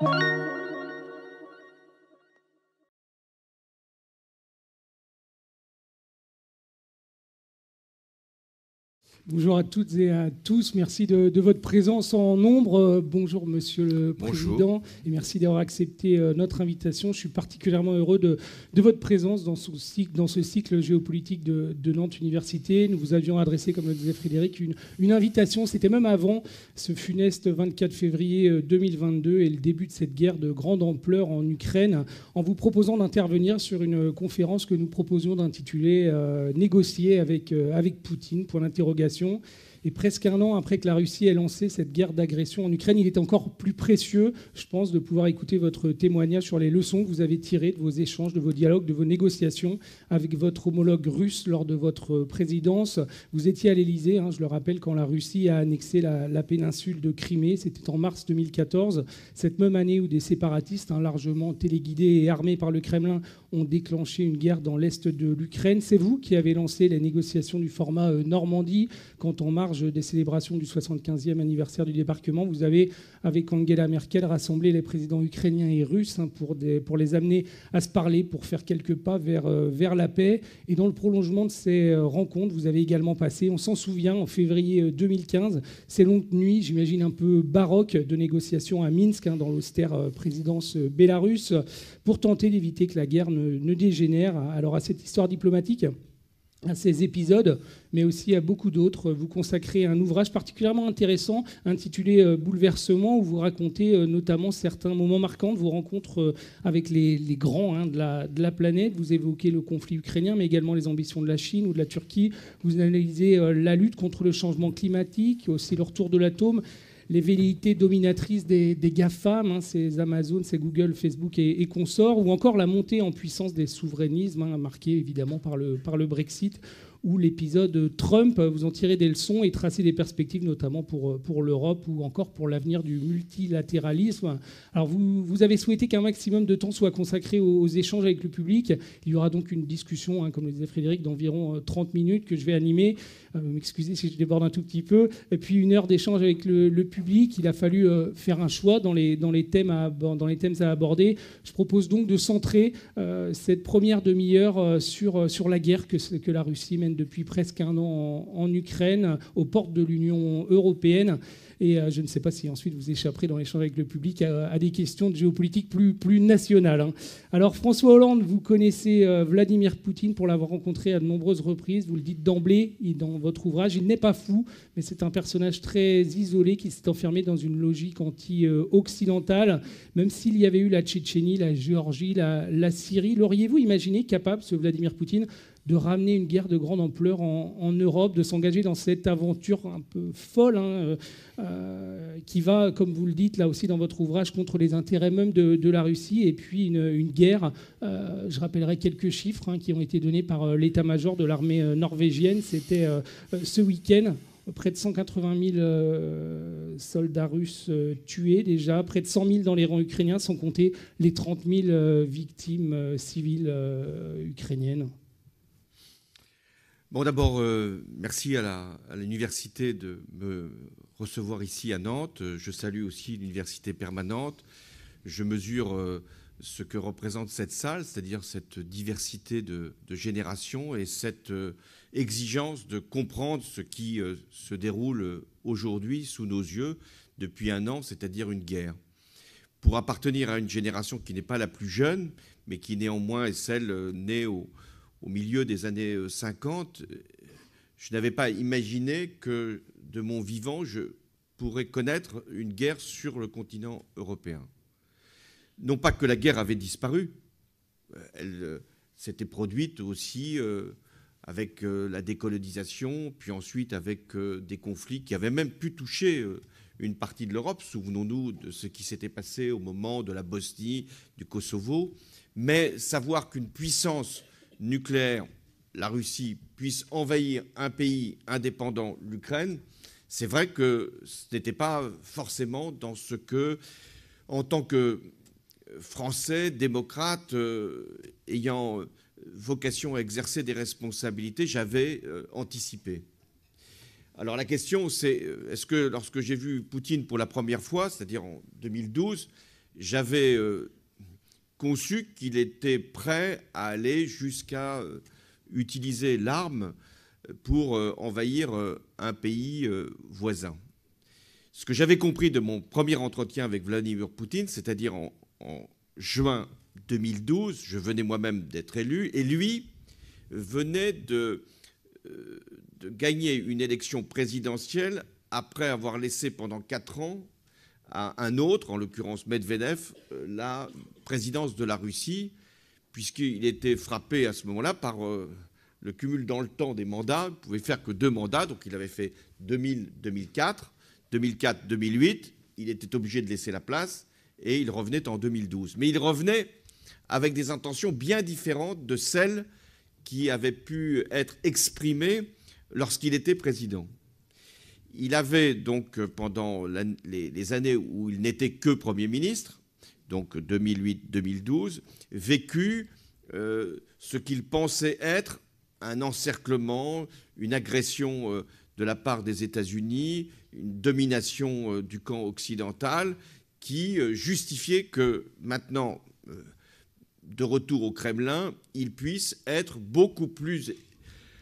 Thank you. Bonjour à toutes et à tous. Merci de, votre présence en nombre. bonjour, monsieur le Président. Et merci d'avoir accepté euh, notre invitation. Je suis particulièrement heureux de, votre présence dans ce cycle, géopolitique de, Nantes Université. Nous vous avions adressé, comme le disait Frédéric, une, invitation. C'était même avant ce funeste 24 février 2022 euh, et le début de cette guerre de grande ampleur en Ukraine, en vous proposant d'intervenir sur une conférence que nous proposions d'intituler euh, Négocier avec, avec Poutine pour l'interrogation Merci. Et presque un an après que la Russie ait lancé cette guerre d'agression en Ukraine, il est encore plus précieux, je pense, de pouvoir écouter votre témoignage sur les leçons que vous avez tirées de vos échanges, de vos dialogues, de vos négociations avec votre homologue russe lors de votre présidence. Vous étiez à l'Elysée, hein, je le rappelle, quand la Russie a annexé la, péninsule de Crimée. C'était en mars 2014, cette même année où des séparatistes, hein, largement téléguidés et armés par le Kremlin, ont déclenché une guerre dans l'est de l'Ukraine. C'est vous qui avez lancé les négociations du format euh, Normandie quand en mars des célébrations du 75e anniversaire du débarquement, vous avez, avec Angela Merkel, rassemblé les présidents ukrainiens et russes hein, pour, les amener à se parler, pour faire quelques pas vers, euh, la paix. Et dans le prolongement de ces euh, rencontres, vous avez également passé, on s'en souvient, en février 2015, euh, ces longues nuits, j'imagine un peu baroques, de négociations à Minsk, hein, dans l'austère présidence belarusse, pour tenter d'éviter que la guerre ne dégénère. Alors à cette histoire diplomatique, à ces épisodes, mais aussi à beaucoup d'autres. Vous consacrez un ouvrage particulièrement intéressant intitulé euh, Bouleversement, où vous racontez euh, notamment certains moments marquants de vos rencontres euh, avec les, grands hein, de, la, de, la, planète. Vous évoquez le conflit ukrainien, mais également les ambitions de la Chine ou de la Turquie. Vous analysez la lutte contre le changement climatique, aussi le retour de l'atome les velléités dominatrices des, des GAFAM, hein, ces Amazon, ces Google, Facebook et, consorts, ou encore la montée en puissance des souverainismes, hein, marquée évidemment par le, par le Brexit ou l'épisode Trump. Vous en tirez des leçons et tracez des perspectives, notamment pour, pour l'Europe ou encore pour l'avenir du multilatéralisme. Alors, vous, vous avez souhaité qu'un maximum de temps soit consacré aux, échanges avec le public. Il y aura donc une discussion, hein, comme le disait Frédéric, d'environ 30 euh, minutes que je vais animer. Euh, m'excuser si je déborde un tout petit peu, et puis une heure d'échange avec le, public. Il a fallu euh, faire un choix dans les, dans, les thèmes à, dans les thèmes à aborder. Je propose donc de centrer euh, cette première demi-heure sur, sur la guerre que, que la Russie mène depuis presque un an en, en Ukraine, aux portes de l'Union européenne. Et euh, je ne sais pas si ensuite vous échapperez dans l'échange avec le public à, des questions de géopolitique plus, plus hein. Alors François Hollande, vous connaissez euh, Vladimir Poutine pour l'avoir rencontré à de nombreuses reprises. Vous le dites d'emblée dans votre ouvrage. Il n'est pas fou, mais c'est un personnage très isolé qui s'est enfermé dans une logique anti-occidentale. Même s'il y avait eu la Tchétchénie, la Géorgie, la, la Syrie, l'auriez-vous imaginé capable, ce Vladimir Poutine, de ramener une guerre de grande ampleur en, Europe, de s'engager dans cette aventure un peu folle, hein, euh, euh, qui va, comme vous le dites là aussi dans votre ouvrage, contre les intérêts même de, la Russie, et puis une, guerre, euh, je rappellerai quelques chiffres hein, qui ont été donnés par l'état-major de l'armée norvégienne, c'était ce week-end près de 180 000 soldats russes tués déjà, près de 100 000 dans les rangs ukrainiens, sans compter les 30 000 victimes civiles ukrainiennes. Bon, d'abord, euh, merci à l'université de me recevoir ici à Nantes. Je salue aussi l'université permanente. Je mesure euh, ce que représente cette salle, c'est-à-dire cette diversité de, de, générations et cette euh, exigence de comprendre ce qui se déroule aujourd'hui sous nos yeux depuis un an, c'est-à-dire une guerre. Pour appartenir à une génération qui n'est pas la plus jeune, mais qui néanmoins est celle née au, au milieu des années 50, euh, euh, je n'avais pas imaginé que de mon vivant, je pourrais connaître une guerre sur le continent européen. Non pas que la guerre avait disparu, euh, elle s'était produite aussi avec la décolonisation, puis ensuite avec des conflits qui avaient même pu toucher une partie de l'Europe. Souvenons-nous de ce qui s'était passé au moment de la Bosnie, du Kosovo. Mais savoir qu'une puissance nucléaire, la Russie puisse envahir un pays indépendant, l'Ukraine, c'est vrai que ce n'était pas forcément dans ce que, en tant que Français, démocrate, euh, ayant vocation à exercer des responsabilités, j'avais euh, anticipé. Alors la question, c'est euh, est-ce que lorsque j'ai vu Poutine pour la première fois, c'est-à-dire en 2012, j'avais conçu qu'il était prêt à aller jusqu'à euh, utiliser l'arme pour euh, envahir euh, un pays voisin. Ce que j'avais compris de mon premier entretien avec Vladimir Poutine, c'est-à-dire en, juin 2012, je venais moi-même d'être élu, et lui venait de, de gagner une élection présidentielle après avoir laissé pendant quatre ans un autre, en l'occurrence Medvedev, euh, la présidence de la Russie, puisqu'il était frappé à ce moment-là par euh, le cumul dans le temps des mandats. Il ne pouvait faire que deux mandats, donc il avait fait 2000-2004, 2004-2008. Il était obligé de laisser la place et il revenait en 2012. Mais il revenait avec des intentions bien différentes de celles qui avaient pu être exprimées lorsqu'il était président il avait donc euh, pendant les, années où il n'était que Premier ministre, donc 2008-2012, vécu euh, ce qu'il pensait être un encerclement, une agression euh, de la part des États-Unis, une domination du camp occidental qui justifiait que maintenant, de retour au Kremlin, il puisse être beaucoup plus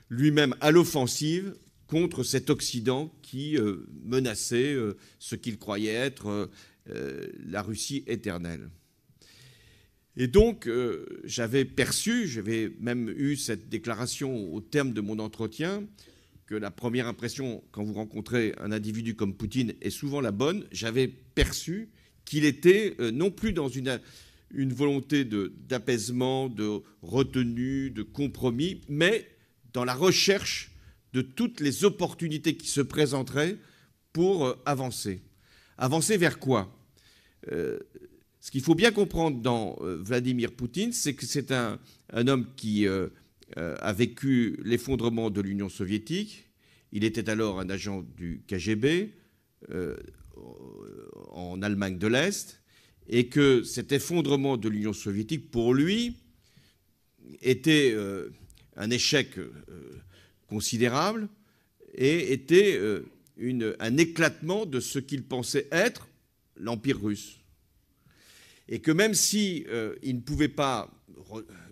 lui-même à l'offensive contre cet Occident qui euh, menaçait euh, ce qu'il croyait être euh, la Russie éternelle. Et donc, j'avais perçu, j'avais même eu cette déclaration au terme de mon entretien, que la première impression quand vous rencontrez un individu comme Poutine est souvent la bonne, j'avais perçu qu'il était non plus dans une, volonté d'apaisement, de, retenue, de compromis, mais dans la recherche de toutes les opportunités qui se présenteraient pour euh, avancer. Avancer vers quoi euh, Ce qu'il faut bien comprendre dans euh, Vladimir Poutine, c'est que c'est un, homme qui a vécu l'effondrement de l'Union soviétique. Il était alors un agent du KGB en Allemagne de l'Est. Et que cet effondrement de l'Union soviétique, pour lui, était un échec considérable et était euh, un éclatement de ce qu'il pensait être l'Empire russe. Et que même si euh, il ne pouvait pas,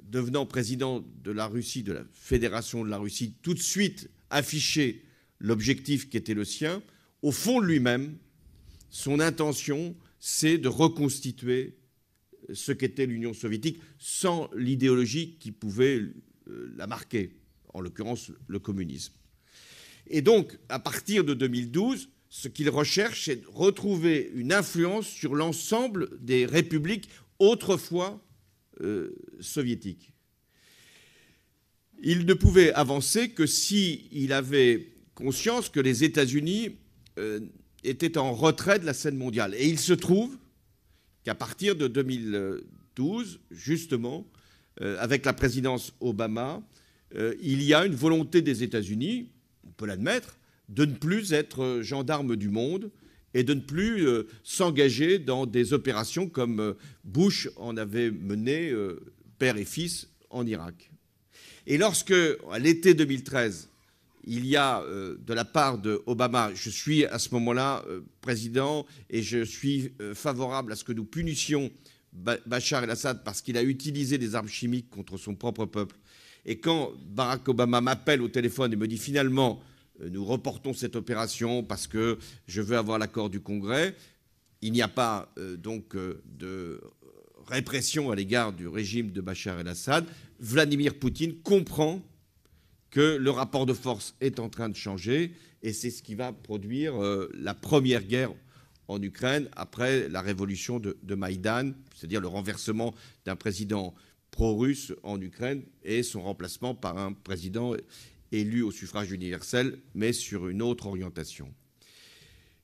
devenant président de la Russie, de la Fédération de la Russie, tout de suite afficher l'objectif qui était le sien, au fond de lui-même, son intention, c'est de reconstituer ce qu'était l'Union soviétique sans l'idéologie qui pouvait euh, la marquer en l'occurrence le communisme. Et donc, à partir de 2012, ce qu'il recherche, c'est de retrouver une influence sur l'ensemble des républiques autrefois euh, soviétiques. Il ne pouvait avancer que s'il avait conscience que les États-Unis euh, étaient en retrait de la scène mondiale. Et il se trouve qu'à partir de 2012, justement, euh, avec la présidence Obama, euh, il y a une volonté des États-Unis, on peut l'admettre, de ne plus être euh, gendarme du monde et de ne plus euh, s'engager dans des opérations comme Bush en avait mené père et fils en Irak. Et lorsque, à l'été 2013, il y a de la part de Obama, je suis à ce moment-là président et je suis favorable à ce que nous punissions Bachar el-Assad parce qu'il a utilisé des armes chimiques contre son propre peuple et quand Barack Obama m'appelle au téléphone et me dit finalement, euh, nous reportons cette opération parce que je veux avoir l'accord du Congrès, il n'y a pas euh, donc euh, de répression à l'égard du régime de Bachar el-Assad. Vladimir Poutine comprend que le rapport de force est en train de changer et c'est ce qui va produire la première guerre en Ukraine après la révolution de, de Maïdan, c'est-à-dire le renversement d'un président pro-russe en Ukraine et son remplacement par un président élu au suffrage universel, mais sur une autre orientation.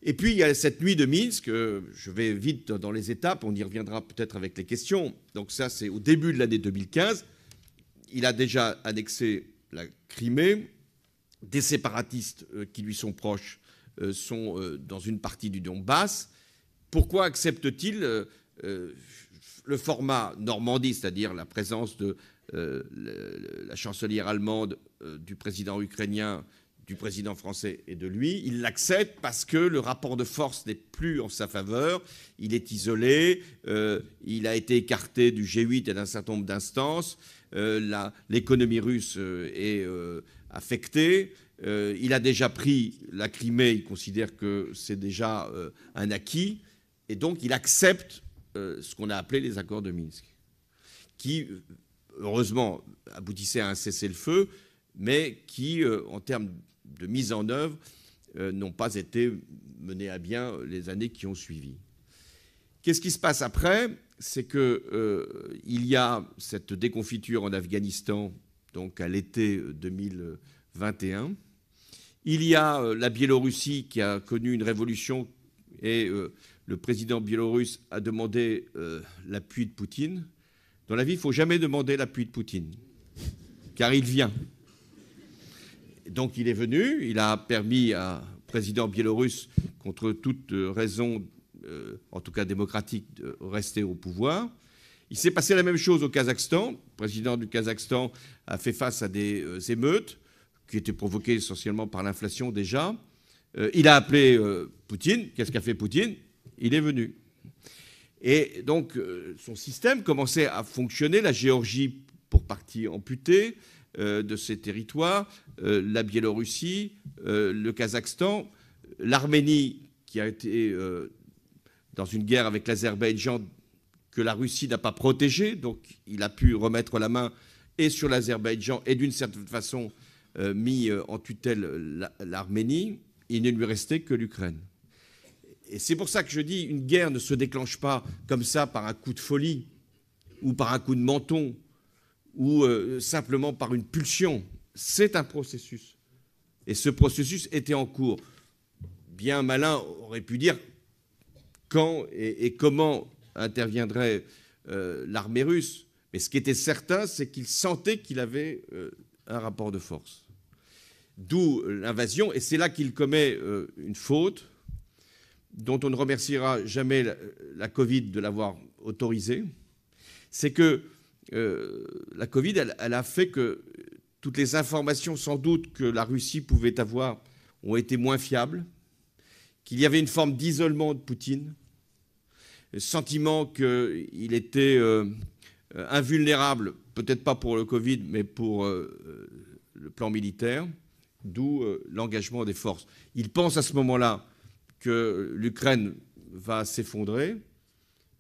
Et puis il y a cette nuit de Minsk, euh, je vais vite dans les étapes, on y reviendra peut-être avec les questions. Donc ça c'est au début de l'année 2015. Il a déjà annexé la Crimée. Des séparatistes euh, qui lui sont proches euh, sont dans une partie du Donbass. Pourquoi accepte-t-il le format Normandie, c'est-à-dire la présence de euh, la chancelière allemande, euh, du président ukrainien, du président français et de lui, il l'accepte parce que le rapport de force n'est plus en sa faveur, il est isolé, euh, il a été écarté du G8 et d'un certain nombre d'instances, l'économie russe est affectée, il a déjà pris la Crimée, il considère que c'est déjà un acquis, et donc il accepte euh, ce qu'on a appelé les accords de Minsk, qui, euh, heureusement, aboutissaient à un cessez-le-feu, mais qui, euh, en termes de mise en œuvre, n'ont pas été menés à bien les années qui ont suivi. Qu'est-ce qui se passe après C'est qu'il il y a cette déconfiture en Afghanistan, donc à l'été 2021. Il y a la Biélorussie qui a connu une révolution et le président biélorusse a demandé euh, l'appui de Poutine. Dans la vie, il ne faut jamais demander l'appui de Poutine, car il vient. Donc il est venu, il a permis à président biélorusse, contre toute raison, euh, en tout cas démocratique, de rester au pouvoir. Il s'est passé la même chose au Kazakhstan. Le président du Kazakhstan a fait face à des euh, émeutes qui étaient provoquées essentiellement par l'inflation déjà. il a appelé Poutine. Qu'est-ce qu'a fait Poutine il est venu. Et donc, euh, son système commençait à fonctionner. La Géorgie, pour partie amputée euh, de ses territoires, euh, la Biélorussie, le Kazakhstan, l'Arménie, qui a été dans une guerre avec l'Azerbaïdjan que la Russie n'a pas protégée, donc il a pu remettre la main et sur l'Azerbaïdjan et d'une certaine façon mis en tutelle l'Arménie. Il ne lui restait que l'Ukraine. Et c'est pour ça que je dis, une guerre ne se déclenche pas comme ça par un coup de folie, ou par un coup de menton, ou euh, simplement par une pulsion. C'est un processus. Et ce processus était en cours. Bien malin aurait pu dire quand et, comment interviendrait euh, l'armée russe. Mais ce qui était certain, c'est qu'il sentait qu'il avait euh, un rapport de force. D'où l'invasion, et c'est là qu'il commet une faute, dont on ne remerciera jamais la, Covid de l'avoir autorisée, c'est que euh, la Covid, elle, a fait que toutes les informations sans doute que la Russie pouvait avoir ont été moins fiables, qu'il y avait une forme d'isolement de Poutine, le sentiment qu'il était euh, euh, invulnérable, peut-être pas pour le Covid, mais pour le plan militaire, d'où l'engagement des forces. Il pense à ce moment-là que l'Ukraine va s'effondrer,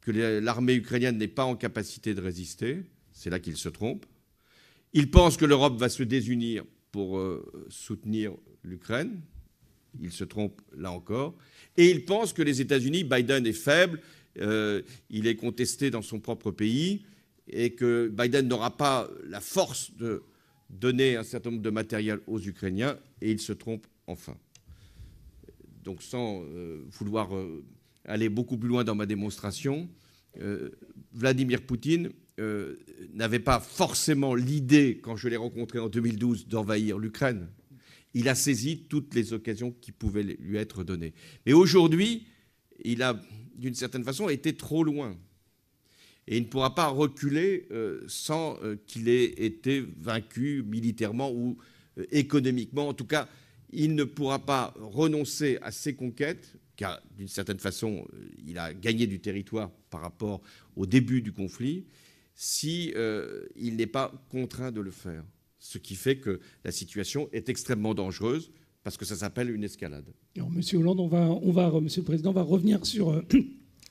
que l'armée ukrainienne n'est pas en capacité de résister. C'est là qu'il se trompe. Il pense que l'Europe va se désunir pour euh, soutenir l'Ukraine. Il se trompe là encore. Et il pense que les États-Unis, Biden est faible, euh, il est contesté dans son propre pays et que Biden n'aura pas la force de donner un certain nombre de matériel aux Ukrainiens. Et il se trompe enfin. Donc sans euh, vouloir euh, aller beaucoup plus loin dans ma démonstration, euh, Vladimir Poutine n'avait pas forcément l'idée, quand je l'ai rencontré en 2012, d'envahir l'Ukraine. Il a saisi toutes les occasions qui pouvaient lui être données. Mais aujourd'hui, il a, d'une certaine façon, été trop loin. Et il ne pourra pas reculer sans qu'il ait été vaincu militairement ou économiquement. En tout cas, il ne pourra pas renoncer à ses conquêtes, car d'une certaine façon, euh, il a gagné du territoire par rapport au début du conflit, si euh, n'est pas contraint de le faire. Ce qui fait que la situation est extrêmement dangereuse parce que ça s'appelle une escalade. Alors, Monsieur Hollande, on va, on va, Monsieur le Président, on va revenir sur euh,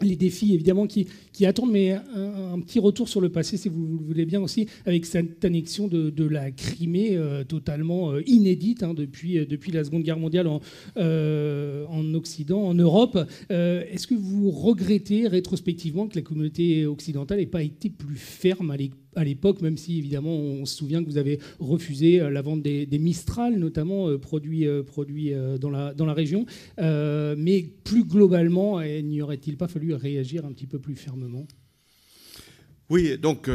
les défis évidemment qui, attendent, mais un, petit retour sur le passé, si vous, le voulez bien aussi, avec cette annexion de, la Crimée euh, totalement euh, inédite hein, euh, depuis, la Seconde Guerre mondiale en, Occident, en Europe. Est-ce que vous regrettez rétrospectivement que la communauté occidentale n'ait pas été plus ferme à l'époque? à l'époque, même si évidemment on se souvient que vous avez refusé euh, la vente des, Mistral, notamment euh, produits, euh, produits dans, la, dans la région. mais plus globalement, eh, n'y aurait-il pas fallu réagir un petit peu plus fermement Oui, donc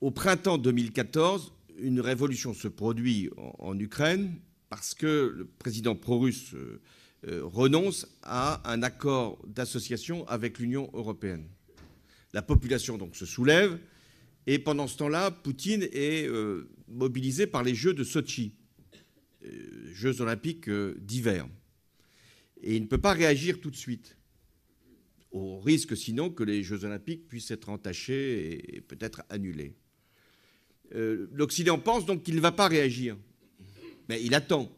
au printemps 2014, une révolution se produit en, Ukraine parce que le président pro-russe renonce à un accord d'association avec l'Union européenne. La population donc se soulève. Et pendant ce temps-là, Poutine est euh, mobilisé par les Jeux de Sochi, euh, Jeux olympiques euh, d'hiver. Et il ne peut pas réagir tout de suite, au risque sinon que les Jeux olympiques puissent être entachés et, et peut-être annulés. L'Occident pense donc qu'il ne va pas réagir. Mais il attend.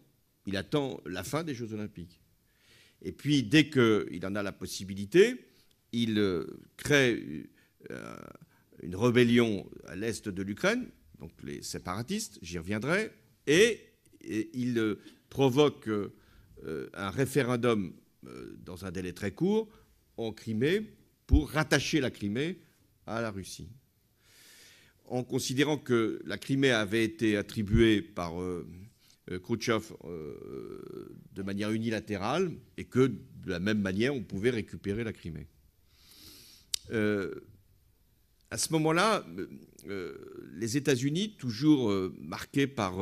Il attend la fin des Jeux olympiques. Et puis, dès qu'il en a la possibilité, il euh, crée euh, une rébellion à l'est de l'Ukraine, donc les séparatistes, j'y reviendrai, et, il euh, provoque un référendum dans un délai très court en Crimée pour rattacher la Crimée à la Russie. En considérant que la Crimée avait été attribuée par euh, de manière unilatérale et que de la même manière on pouvait récupérer la Crimée. Euh, à ce moment-là, euh, euh, les États-Unis, toujours marqués par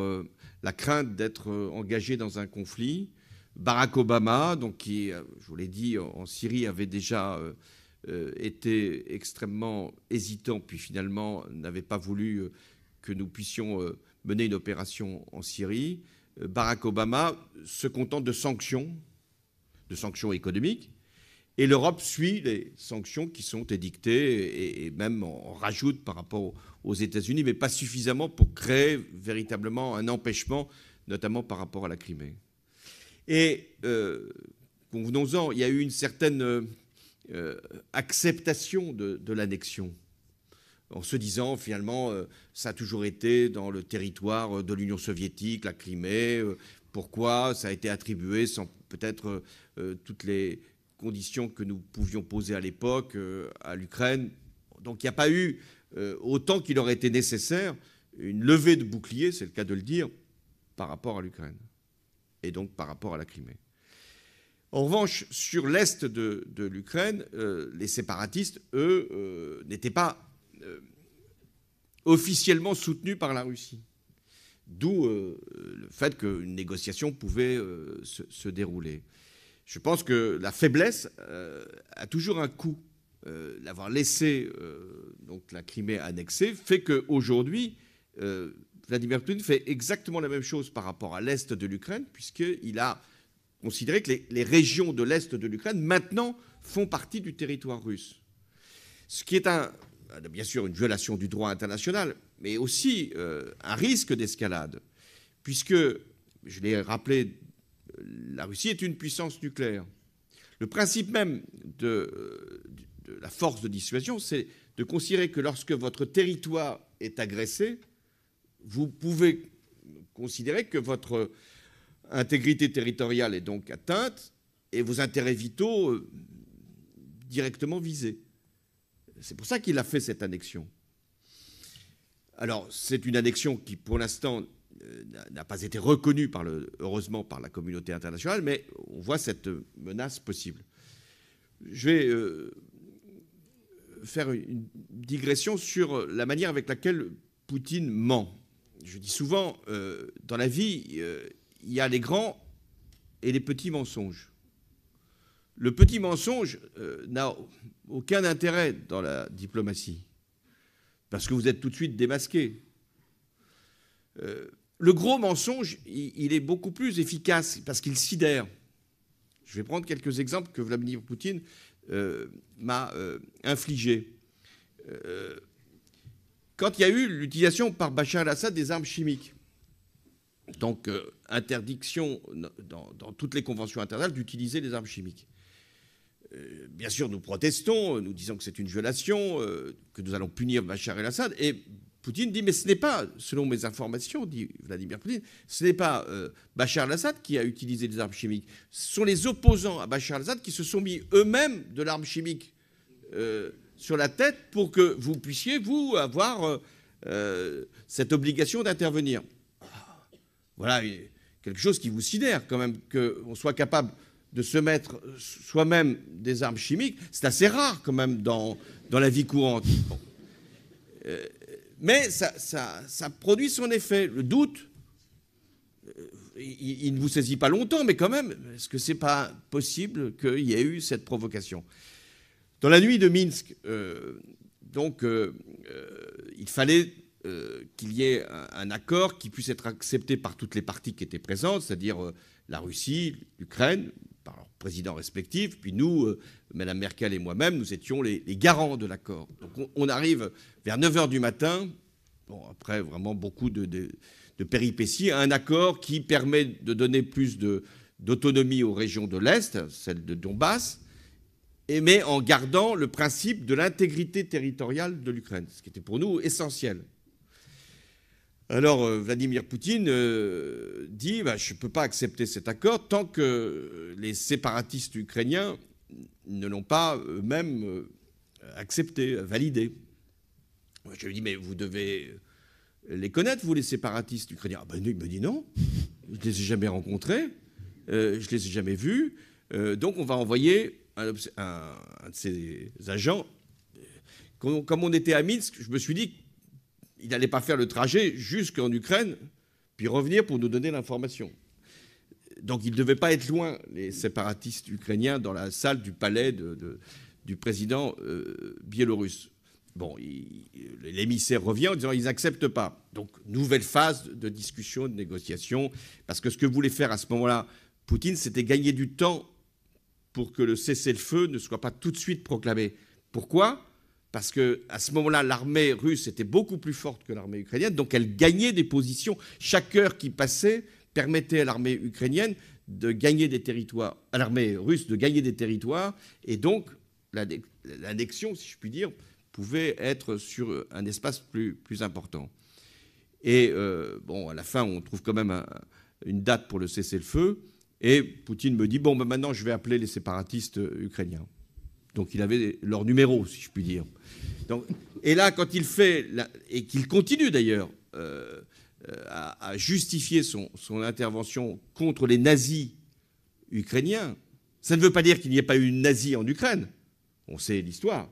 la crainte d'être engagés dans un conflit, Barack Obama, donc qui, je vous l'ai dit, en Syrie avait déjà été extrêmement hésitant, puis finalement n'avait pas voulu que nous puissions mener une opération en Syrie, Barack Obama se contente de sanctions, de sanctions économiques, et l'Europe suit les sanctions qui sont édictées et, même en rajoute par rapport aux États-Unis, mais pas suffisamment pour créer véritablement un empêchement, notamment par rapport à la Crimée. Et euh, convenons-en, il y a eu une certaine euh, euh, acceptation de l'annexion en se disant finalement ça a toujours été dans le territoire de l'Union soviétique, la Crimée, pourquoi ça a été attribué sans peut-être toutes les conditions que nous pouvions poser à l'époque euh, à l'Ukraine. Donc il n'y a pas eu, euh, autant qu'il aurait été nécessaire, une levée de bouclier, c'est le cas de le dire, par rapport à l'Ukraine et donc par rapport à la Crimée. En revanche, sur l'est de, l'Ukraine, euh, les séparatistes, eux, n'étaient pas officiellement soutenus par la Russie. D'où le fait qu'une négociation pouvait se, dérouler je pense que la faiblesse euh, a toujours un coût. Euh, l'avoir laissé euh, donc la Crimée annexée fait qu'aujourd'hui, Vladimir Poutine fait exactement la même chose par rapport à l'est de l'Ukraine, puisqu'il a considéré que les, régions de l'est de l'Ukraine maintenant font partie du territoire russe. Ce qui est bien sûr une violation du droit international, mais aussi un risque d'escalade, puisque, je l'ai rappelé la Russie est une puissance nucléaire. Le principe même de, la force de dissuasion, c'est de considérer que lorsque votre territoire est agressé, vous pouvez considérer que votre euh, intégrité territoriale est donc atteinte et vos intérêts vitaux euh, directement visés. C'est pour ça qu'il a fait cette annexion. Alors, c'est une annexion qui, pour l'instant, n'a pas été reconnu, par le, heureusement, par la communauté internationale, mais on voit cette menace possible. Je vais euh, faire une digression sur la manière avec laquelle Poutine ment. Je dis souvent, euh, dans la vie, euh, il y a les grands et les petits mensonges. Le petit mensonge n'a aucun intérêt dans la diplomatie, parce que vous êtes tout de suite démasqué. Le gros mensonge, il est beaucoup plus efficace parce qu'il sidère. Je vais prendre quelques exemples que Vladimir Poutine euh, m'a euh, infligés. Euh, quand il y a eu l'utilisation par Bachar el-Assad des armes chimiques, donc interdiction dans, toutes les conventions internationales d'utiliser les armes chimiques. bien sûr, nous protestons, nous disons que c'est une violation, que nous allons punir Bachar el-Assad, Poutine dit, mais ce n'est pas, selon mes informations, dit Vladimir Poutine, ce n'est pas euh, Bachar al-Assad qui a utilisé des armes chimiques. Ce sont les opposants à Bachar al-Assad qui se sont mis eux-mêmes de l'arme chimique euh, sur la tête pour que vous puissiez, vous, avoir euh, cette obligation d'intervenir. Voilà quelque chose qui vous sidère quand même, qu'on soit capable de se mettre soi-même des armes chimiques. C'est assez rare quand même dans, dans la vie courante mais ça, produit son effet. Le doute, euh, il, ne vous saisit pas longtemps, mais quand même, est-ce que ce n'est pas possible qu'il y ait eu cette provocation Dans la nuit de Minsk, euh, donc, euh, il fallait qu'il y ait un, accord qui puisse être accepté par toutes les parties qui étaient présentes, c'est-à-dire la Russie, l'Ukraine, Président respectifs, puis nous, euh, Mme Merkel et moi-même, nous étions les, garants de l'accord. Donc on, arrive vers 9 h du matin, après vraiment beaucoup de, péripéties, à un accord qui permet de donner plus d'autonomie aux régions de l'Est, celle de Donbass, et mais en gardant le principe de l'intégrité territoriale de l'Ukraine, ce qui était pour nous essentiel. Alors euh, Vladimir Poutine euh, dit bah, Je ne peux pas accepter cet accord tant que les séparatistes ukrainiens ne l'ont pas eux-mêmes euh, accepté, validé. Je lui dis Mais vous devez les connaître, vous, les séparatistes ukrainiens ah ben, Il me dit Non, je ne les ai jamais rencontrés, je ne les ai jamais vus, donc on va envoyer un, de ses agents. comme on était à Minsk, je me suis dit il n'allait pas faire le trajet jusqu'en Ukraine, puis revenir pour nous donner l'information. Donc ils ne devaient pas être loin, les séparatistes ukrainiens, dans la salle du palais du président euh, biélorusse. Bon, l'émissaire revient en disant ils n'acceptent pas. Donc, nouvelle phase de discussion, de négociation, parce que ce que voulait faire à ce moment-là Poutine, c'était gagner du temps pour que le cessez-le-feu ne soit pas tout de suite proclamé. Pourquoi parce que à ce moment-là, l'armée russe était beaucoup plus forte que l'armée ukrainienne, donc elle gagnait des positions. Chaque heure qui passait permettait à l'armée ukrainienne de gagner des territoires, à l'armée russe de gagner des territoires, et donc l'annexion, si je puis dire, pouvait être sur un espace plus, important. Et euh, bon, à la fin, on trouve quand même une date pour le cessez-le-feu, et Poutine me dit, bon, ben, maintenant je vais appeler les séparatistes euh, ukrainiens. Donc il avait leur numéro, si je puis dire. et là, quand il fait, et qu'il continue d'ailleurs euh, euh, à, justifier son, intervention contre les nazis ukrainiens, ça ne veut pas dire qu'il n'y ait pas eu de nazis en Ukraine. On sait l'histoire.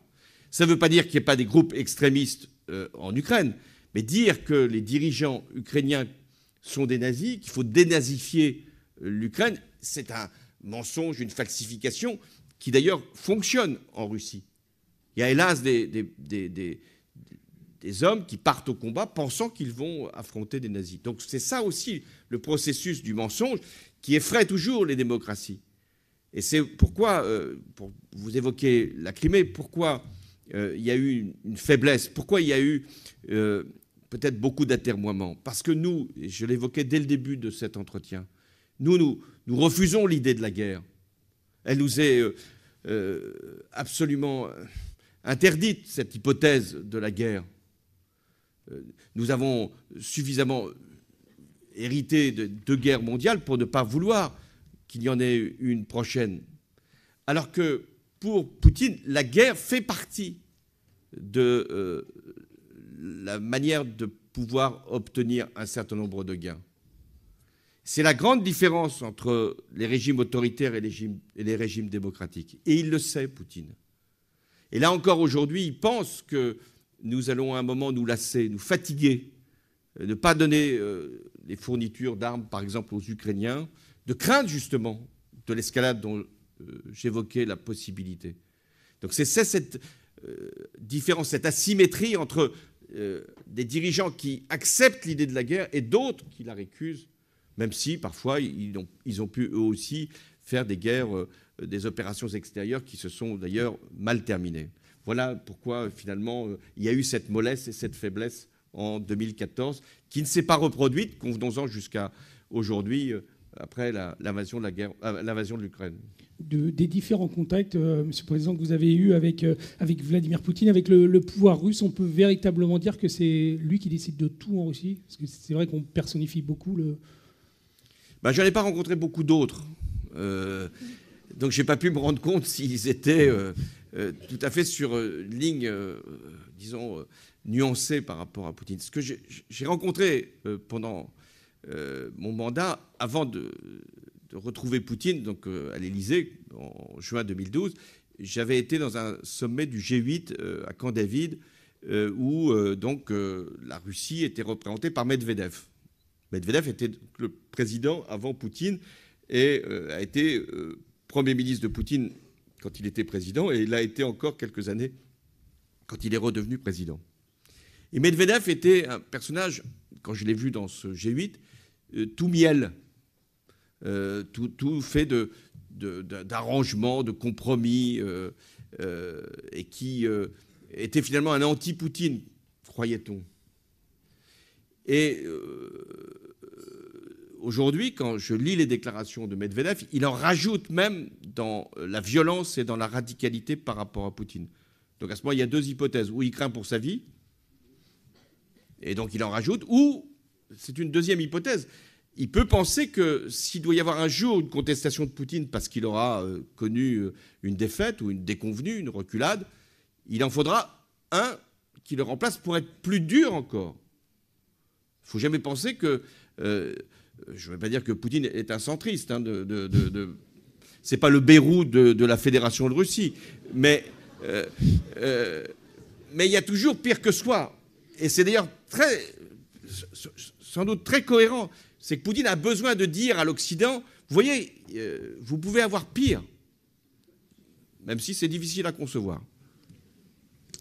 Ça ne veut pas dire qu'il n'y ait pas des groupes extrémistes euh, en Ukraine. Mais dire que les dirigeants ukrainiens sont des nazis, qu'il faut dénazifier l'Ukraine, c'est un mensonge, une falsification qui d'ailleurs fonctionne en Russie. Il y a hélas des, hommes qui partent au combat pensant qu'ils vont affronter des nazis. Donc c'est ça aussi le processus du mensonge qui effraie toujours les démocraties. Et c'est pourquoi, euh, pour vous évoquer la Crimée, pourquoi euh, il y a eu une, faiblesse, pourquoi il y a eu euh, peut-être beaucoup d'atermoiements. Parce que nous, je l'évoquais dès le début de cet entretien, nous, nous refusons l'idée de la guerre. Elle nous est euh, euh, absolument euh, interdite, cette hypothèse de la guerre. Nous avons suffisamment hérité de deux guerres mondiales pour ne pas vouloir qu'il y en ait une prochaine. Alors que pour Poutine, la guerre fait partie de la manière de pouvoir obtenir un certain nombre de gains. C'est la grande différence entre les régimes autoritaires et les régimes, démocratiques. Et il le sait, Poutine. Et là encore, aujourd'hui, il pense que nous allons à un moment nous lasser, nous fatiguer, euh, ne pas donner euh, les fournitures d'armes, par exemple, aux Ukrainiens, de crainte justement de l'escalade dont euh, j'évoquais la possibilité. Donc c'est cette différence, cette asymétrie entre des dirigeants qui acceptent l'idée de la guerre et d'autres qui la récusent même si parfois ils ont, pu eux aussi faire des guerres, euh, des opérations extérieures qui se sont d'ailleurs mal terminées. Voilà pourquoi euh, finalement euh, il y a eu cette mollesse et cette faiblesse en 2014 qui ne s'est pas reproduite, convenons-en jusqu'à aujourd'hui, après l'invasion de l'Ukraine. De des différents contacts, M. Monsieur le Président, que vous avez eus avec, avec Vladimir Poutine, avec le, le, pouvoir russe, on peut véritablement dire que c'est lui qui décide de tout en hein, Russie Parce que c'est vrai qu'on personnifie beaucoup le, bah, je n'en ai pas rencontré beaucoup d'autres. Euh, donc je n'ai pas pu me rendre compte s'ils étaient euh, euh, tout à fait sur une ligne, disons, nuancée par rapport à Poutine. Ce que j'ai rencontré pendant mon mandat, avant de, retrouver Poutine, donc à l'Élysée, en juin 2012, j'avais été dans un sommet du G8 à Camp David, où donc la Russie était représentée par Medvedev. Medvedev était le président avant Poutine et euh, a été euh, Premier ministre de Poutine quand il était président et il a été encore quelques années quand il est redevenu président. Et Medvedev était un personnage, quand je l'ai vu dans ce G8, euh, tout miel, tout, fait d'arrangements, de, compromis, et qui était finalement un anti-Poutine, croyait-on. Et aujourd'hui, quand je lis les déclarations de Medvedev, il en rajoute même dans euh, la violence et dans la radicalité par rapport à Poutine. Donc à ce moment, il y a deux hypothèses. Ou il craint pour sa vie, et donc il en rajoute, ou c'est une deuxième hypothèse. Il peut penser que s'il doit y avoir un jour une contestation de Poutine parce qu'il aura euh, connu euh, une défaite ou une déconvenue, une reculade, il en faudra un qui le remplace pour être plus dur encore. Il ne faut jamais penser que je ne vais pas dire que Poutine est un centriste. Ce hein, de, c'est pas le Bérou de, la Fédération de Russie, euh, euh, mais il y a toujours pire que soi. Et c'est d'ailleurs sans doute très cohérent. C'est que Poutine a besoin de dire à l'Occident, vous voyez, euh, vous pouvez avoir pire, même si c'est difficile à concevoir.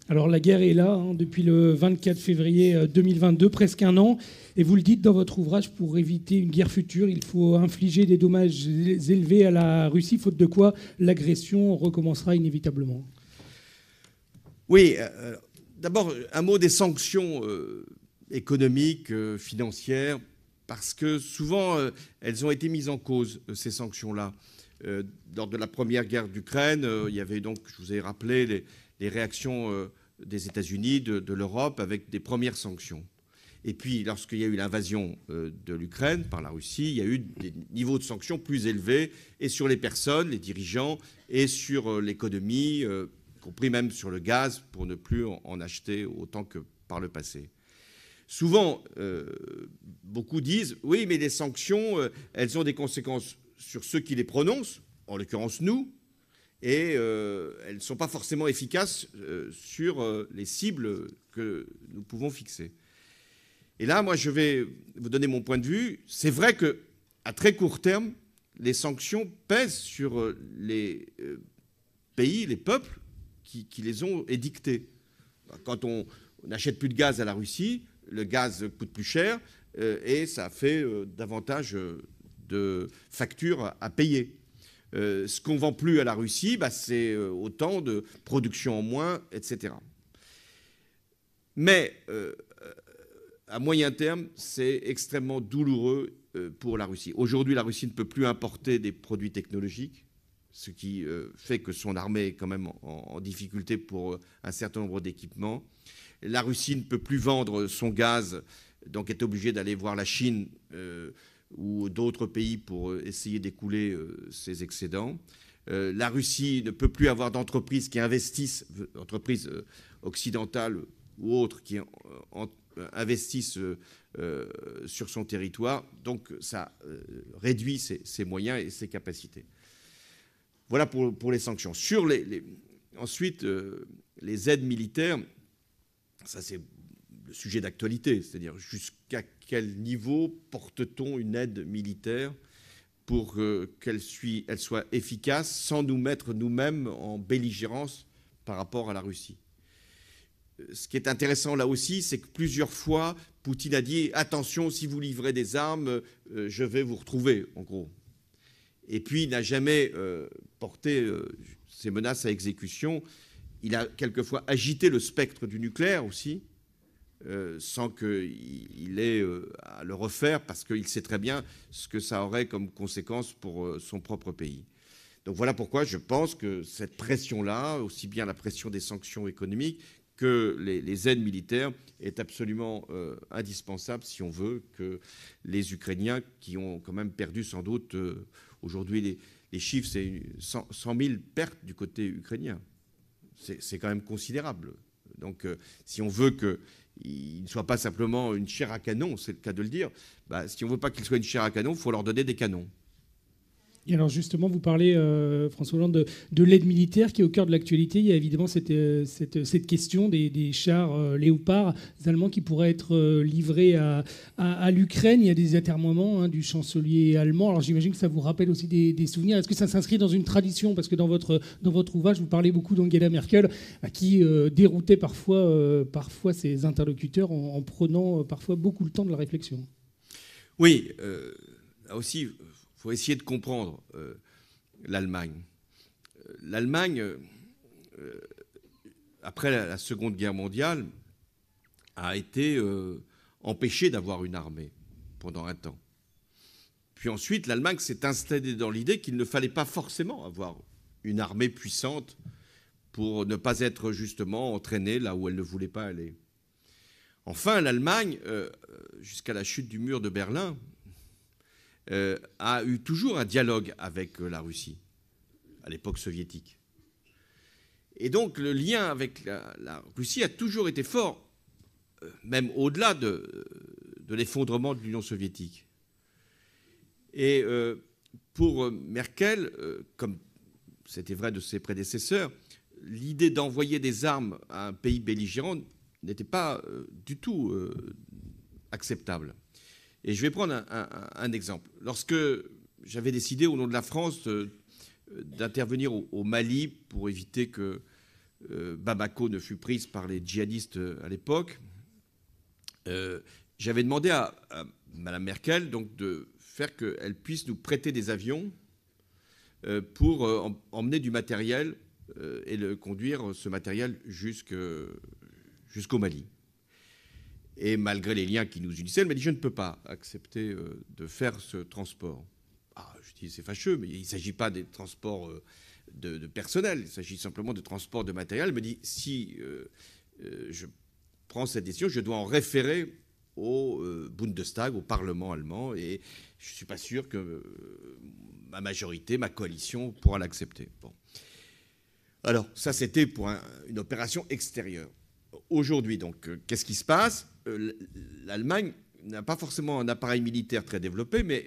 Alors la guerre est là hein, depuis le 24 février 2022, presque un an. Et vous le dites dans votre ouvrage, pour éviter une guerre future, il faut infliger des dommages élevés à la Russie, faute de quoi l'agression recommencera inévitablement. Oui, euh, euh, d'abord un mot des sanctions euh, économiques, financières, parce que souvent elles ont été mises en cause, ces sanctions-là. lors de la première guerre d'Ukraine, il y avait donc, je vous ai rappelé, les, réactions des États-Unis, de l'Europe, avec des premières sanctions. Et puis, lorsqu'il y a eu l'invasion euh, de l'Ukraine par la Russie, il y a eu des niveaux de sanctions plus élevés, et sur les personnes, les dirigeants, et sur euh, l'économie, euh, y compris même sur le gaz, pour ne plus en acheter autant que par le passé. Souvent, beaucoup disent, oui, mais les sanctions, elles ont des conséquences sur ceux qui les prononcent, en l'occurrence nous, et elles ne sont pas forcément efficaces sur les cibles que nous pouvons fixer. Et là, moi, je vais vous donner mon point de vue. C'est vrai que, à très court terme, les sanctions pèsent sur euh, les euh, pays, les peuples qui, les ont édictés. Quand on n'achète plus de gaz à la Russie, le gaz coûte plus cher euh, et ça fait davantage de factures à, payer. ce qu'on vend plus à la Russie, bah, c'est autant de production en moins, etc. Mais à moyen terme, c'est extrêmement douloureux euh, pour la Russie. Aujourd'hui, la Russie ne peut plus importer des produits technologiques, ce qui euh, fait que son armée est quand même en, difficulté pour euh, un certain nombre d'équipements. La Russie ne peut plus vendre son gaz, donc est obligée d'aller voir la Chine ou d'autres pays pour essayer d'écouler ses excédents. la Russie ne peut plus avoir d'entreprises qui investissent, entreprises occidentales ou autres qui euh, investissent euh, euh, sur son territoire. Donc ça réduit ses, moyens et ses capacités. Voilà pour, les sanctions. Sur ensuite, les aides militaires, ça c'est le sujet d'actualité, c'est-à-dire jusqu'à quel niveau porte-t-on une aide militaire pour qu'elle soit efficace sans nous mettre nous-mêmes en belligérance par rapport à la Russie euh, ce qui est intéressant là aussi, c'est que plusieurs fois, Poutine a dit attention, si vous livrez des armes, euh, je vais vous retrouver, en gros. Et puis, il n'a jamais euh, porté ces menaces à exécution. Il a quelquefois agité le spectre du nucléaire aussi, sans qu'il ait à le refaire, parce qu'il sait très bien ce que ça aurait comme conséquence pour son propre pays. Donc voilà pourquoi je pense que cette pression-là, aussi bien la pression des sanctions économiques que les, aides militaires est absolument indispensables euh, indispensable si on veut que les Ukrainiens, qui ont quand même perdu sans doute euh, aujourd'hui les, chiffres, c'est 100, 000 pertes du côté ukrainien. C'est quand même considérable. Donc euh, si on veut qu'ils ne soient pas simplement une chair à canon, c'est le cas de le dire, bah, si on ne veut pas qu'ils soient une chair à canon, il faut leur donner des canons. Et alors justement, vous parlez, euh, François Hollande, de, l'aide militaire qui est au cœur de l'actualité. Il y a évidemment cette, euh, cette, question des, chars euh, léopards allemands qui pourraient être livrés à, l'Ukraine. Il y a des atermoiements hein, du chancelier allemand. Alors j'imagine que ça vous rappelle aussi des, souvenirs. Est-ce que ça s'inscrit dans une tradition Parce que dans votre, ouvrage, vous parlez beaucoup d'Angela Merkel, à qui déroutait parfois, parfois ses interlocuteurs en, prenant parfois beaucoup le temps de la réflexion. Oui, aussi il faut essayer de comprendre euh, l'Allemagne. Euh, L'Allemagne, euh, après la, Seconde Guerre mondiale, a été empêchée d'avoir une armée pendant un temps. Puis ensuite, l'Allemagne s'est installée dans l'idée qu'il ne fallait pas forcément avoir une armée puissante pour ne pas être justement entraînée là où elle ne voulait pas aller. Enfin, l'Allemagne, jusqu'à la chute du mur de Berlin euh, a eu toujours un dialogue avec euh, la Russie, à l'époque soviétique. Et donc le lien avec la, Russie a toujours été fort, euh, même au-delà de, l'effondrement de l'Union soviétique. Et pour Merkel, comme c'était vrai de ses prédécesseurs, l'idée d'envoyer des armes à un pays belligérant n'était pas du tout acceptable. Et je vais prendre un, exemple. Lorsque j'avais décidé au nom de la France euh, d'intervenir au, Mali pour éviter que Babako euh, Bamako ne fût prise par les djihadistes euh, à l'époque, j'avais demandé à, Madame Mme Merkel donc, de faire qu'elle puisse nous prêter des avions pour emmener du matériel et conduire ce matériel jusqu'au Mali. Et malgré les liens qui nous unissaient, elle m'a dit Je ne peux pas accepter euh, de faire ce transport. Ah, je dis C'est fâcheux, mais il ne s'agit pas des transports euh, de, personnel, il s'agit simplement de transport de matériel. Elle me dit Si euh, je prends cette décision, je dois en référer au Bundestag, au Parlement allemand, et je ne suis pas sûr que ma majorité, ma coalition pourra l'accepter. Bon. Alors, ça, c'était pour une opération extérieure aujourd'hui, donc, euh, qu'est-ce qui se passe euh, L'Allemagne n'a pas forcément un appareil militaire très développé, mais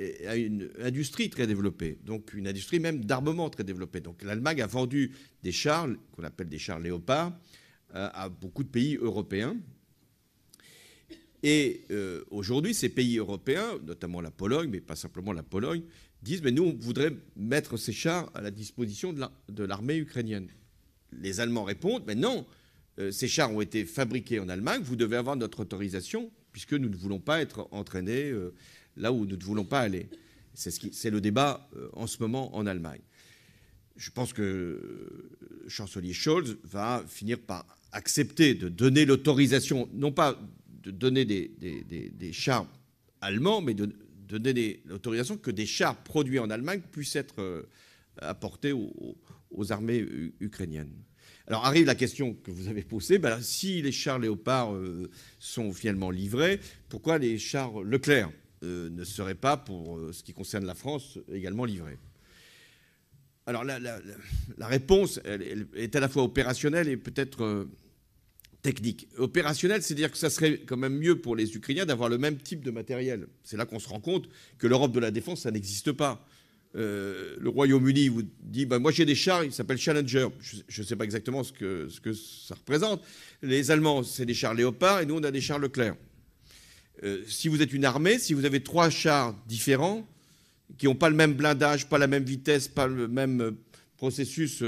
euh, a une industrie très développée, donc une industrie même d'armement très développée. Donc l'Allemagne a vendu des chars, qu'on appelle des chars léopards, à beaucoup de pays européens. Et aujourd'hui, ces pays européens, notamment la Pologne, mais pas simplement la Pologne, disent Mais nous, on voudrait mettre ces chars à la disposition de l'armée ukrainienne. Les Allemands répondent Mais non, euh, ces chars ont été fabriqués en Allemagne, vous devez avoir notre autorisation, puisque nous ne voulons pas être entraînés euh, là où nous ne voulons pas aller. C'est le débat euh, en ce moment en Allemagne. Je pense que chancelier Scholz va finir par accepter de donner l'autorisation, non pas de donner des, chars allemands, mais de, donner l'autorisation que des chars produits en Allemagne puissent être apportés aux armées ukrainiennes. Alors arrive la question que vous avez posée, ben, si les chars Léopard euh, sont finalement livrés, pourquoi les chars Leclerc euh, ne seraient pas, pour euh, ce qui concerne la France, également livrés Alors la, réponse est à la fois opérationnelle et peut-être technique. Opérationnelle, c'est-à-dire que ça serait quand même mieux pour les Ukrainiens d'avoir le même type de matériel. C'est là qu'on se rend compte que l'Europe de la défense, ça n'existe pas. Euh, le Royaume-Uni vous dit ben, Moi, j'ai des chars, ils s'appellent Challenger. Je ne sais pas exactement ce que, ça représente. Les Allemands, c'est des chars Léopard et nous, on a des chars Leclerc. Euh, si vous êtes une armée, si vous avez trois chars différents, qui n'ont pas le même blindage, pas la même vitesse, pas le même euh, processus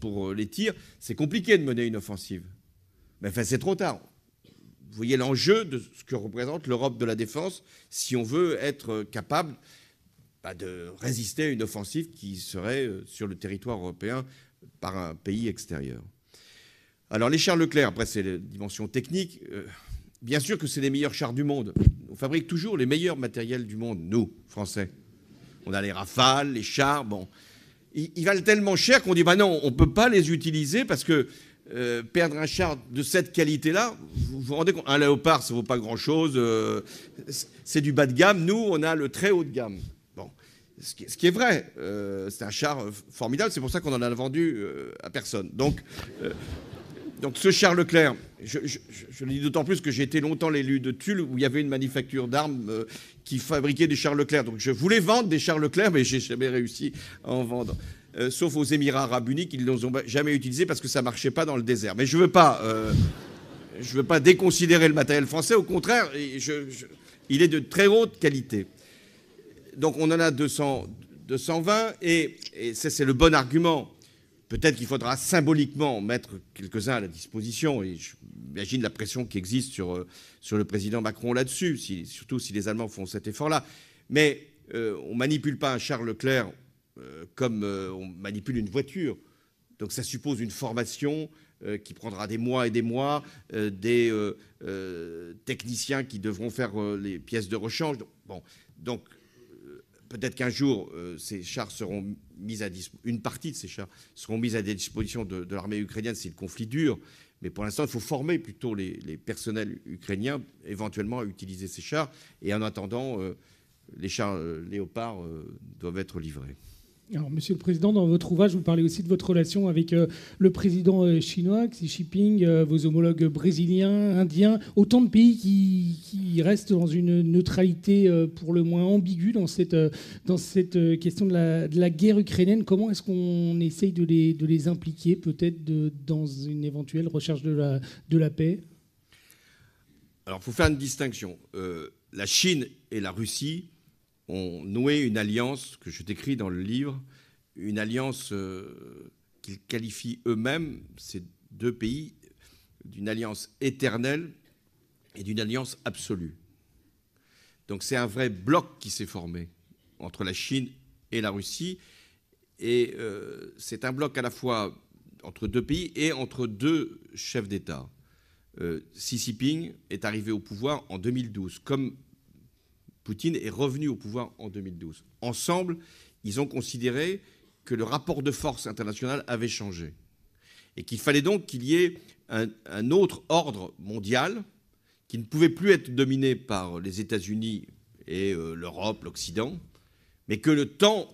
pour les tirs, c'est compliqué de mener une offensive. Mais enfin, c'est trop tard. Vous voyez l'enjeu de ce que représente l'Europe de la défense si on veut être capable de résister à une offensive qui serait euh, sur le territoire européen par un pays extérieur. Alors les chars Leclerc, après c'est la dimension technique, euh, bien sûr que c'est les meilleurs chars du monde. On fabrique toujours les meilleurs matériels du monde, nous, Français. On a les rafales, les chars, bon. Ils, valent tellement cher qu'on dit, bah non, on ne peut pas les utiliser parce que euh, perdre un char de cette qualité-là, vous vous rendez compte, un léopard, ça vaut pas grand-chose, c'est du bas de gamme, nous, on a le très haut de gamme ce qui, est vrai. Euh, c'est un char euh, formidable, c'est pour ça qu'on en a vendu euh, à personne. Donc, donc ce char Leclerc, je, le dis d'autant plus que j'ai été longtemps l'élu de Tulle, où il y avait une manufacture d'armes qui fabriquait des chars Leclerc. Donc je voulais vendre des chars Leclerc, mais j'ai jamais réussi à en vendre. sauf aux Émirats arabes unis, qui ne les ont jamais utilisés parce que ça ne marchait pas dans le désert. Mais je ne veux pas... déconsidérer le matériel français, au contraire, il est de très haute qualité donc on en a 220, et, c'est le bon argument. Peut-être qu'il faudra symboliquement mettre quelques-uns à la disposition, et j'imagine la pression qui existe sur, euh, sur le président Macron là-dessus, surtout si les Allemands font cet effort-là. Mais euh, on ne manipule pas un Charles Leclerc euh, comme on manipule une voiture. Donc ça suppose une formation qui prendra des mois et des mois, des techniciens qui devront faire les pièces de rechange. bon, donc peut-être qu'un jour, euh, ces chars seront mis à une partie de ces chars seront mises à disposition de, l'armée ukrainienne si le conflit dure. Mais pour l'instant, il faut former plutôt les, personnels ukrainiens éventuellement à utiliser ces chars. Et en attendant, euh, les chars euh, Léopard doivent être livrés. Monsieur le Président, dans votre ouvrage, vous parlez aussi de votre relation avec euh, le président euh, chinois, Xi Jinping, euh, vos homologues brésiliens, indiens, autant de pays qui, restent dans une neutralité pour le moins ambiguë dans cette, question de la, guerre ukrainienne. Comment est-ce qu'on essaye de les, impliquer peut-être dans une éventuelle recherche de la, de la paix Alors, il faut faire une distinction. la Chine et la Russie ont noué une alliance que je décris dans le livre, une alliance euh, qu'ils qualifient eux-mêmes, ces deux pays, d'une alliance éternelle et d'une alliance absolue. Donc c'est un vrai bloc qui s'est formé entre la Chine et la Russie, et euh, c'est un bloc à la fois entre deux pays et entre deux chefs d'État. Euh, Xi Jinping est arrivé au pouvoir en 2012, comme Poutine est revenu au pouvoir en 2012. Ensemble, ils ont considéré que le rapport de force international avait changé et qu'il fallait donc qu'il y ait un, autre ordre mondial qui ne pouvait plus être dominé par les États-Unis et euh, l'Europe, l'Occident, mais que le temps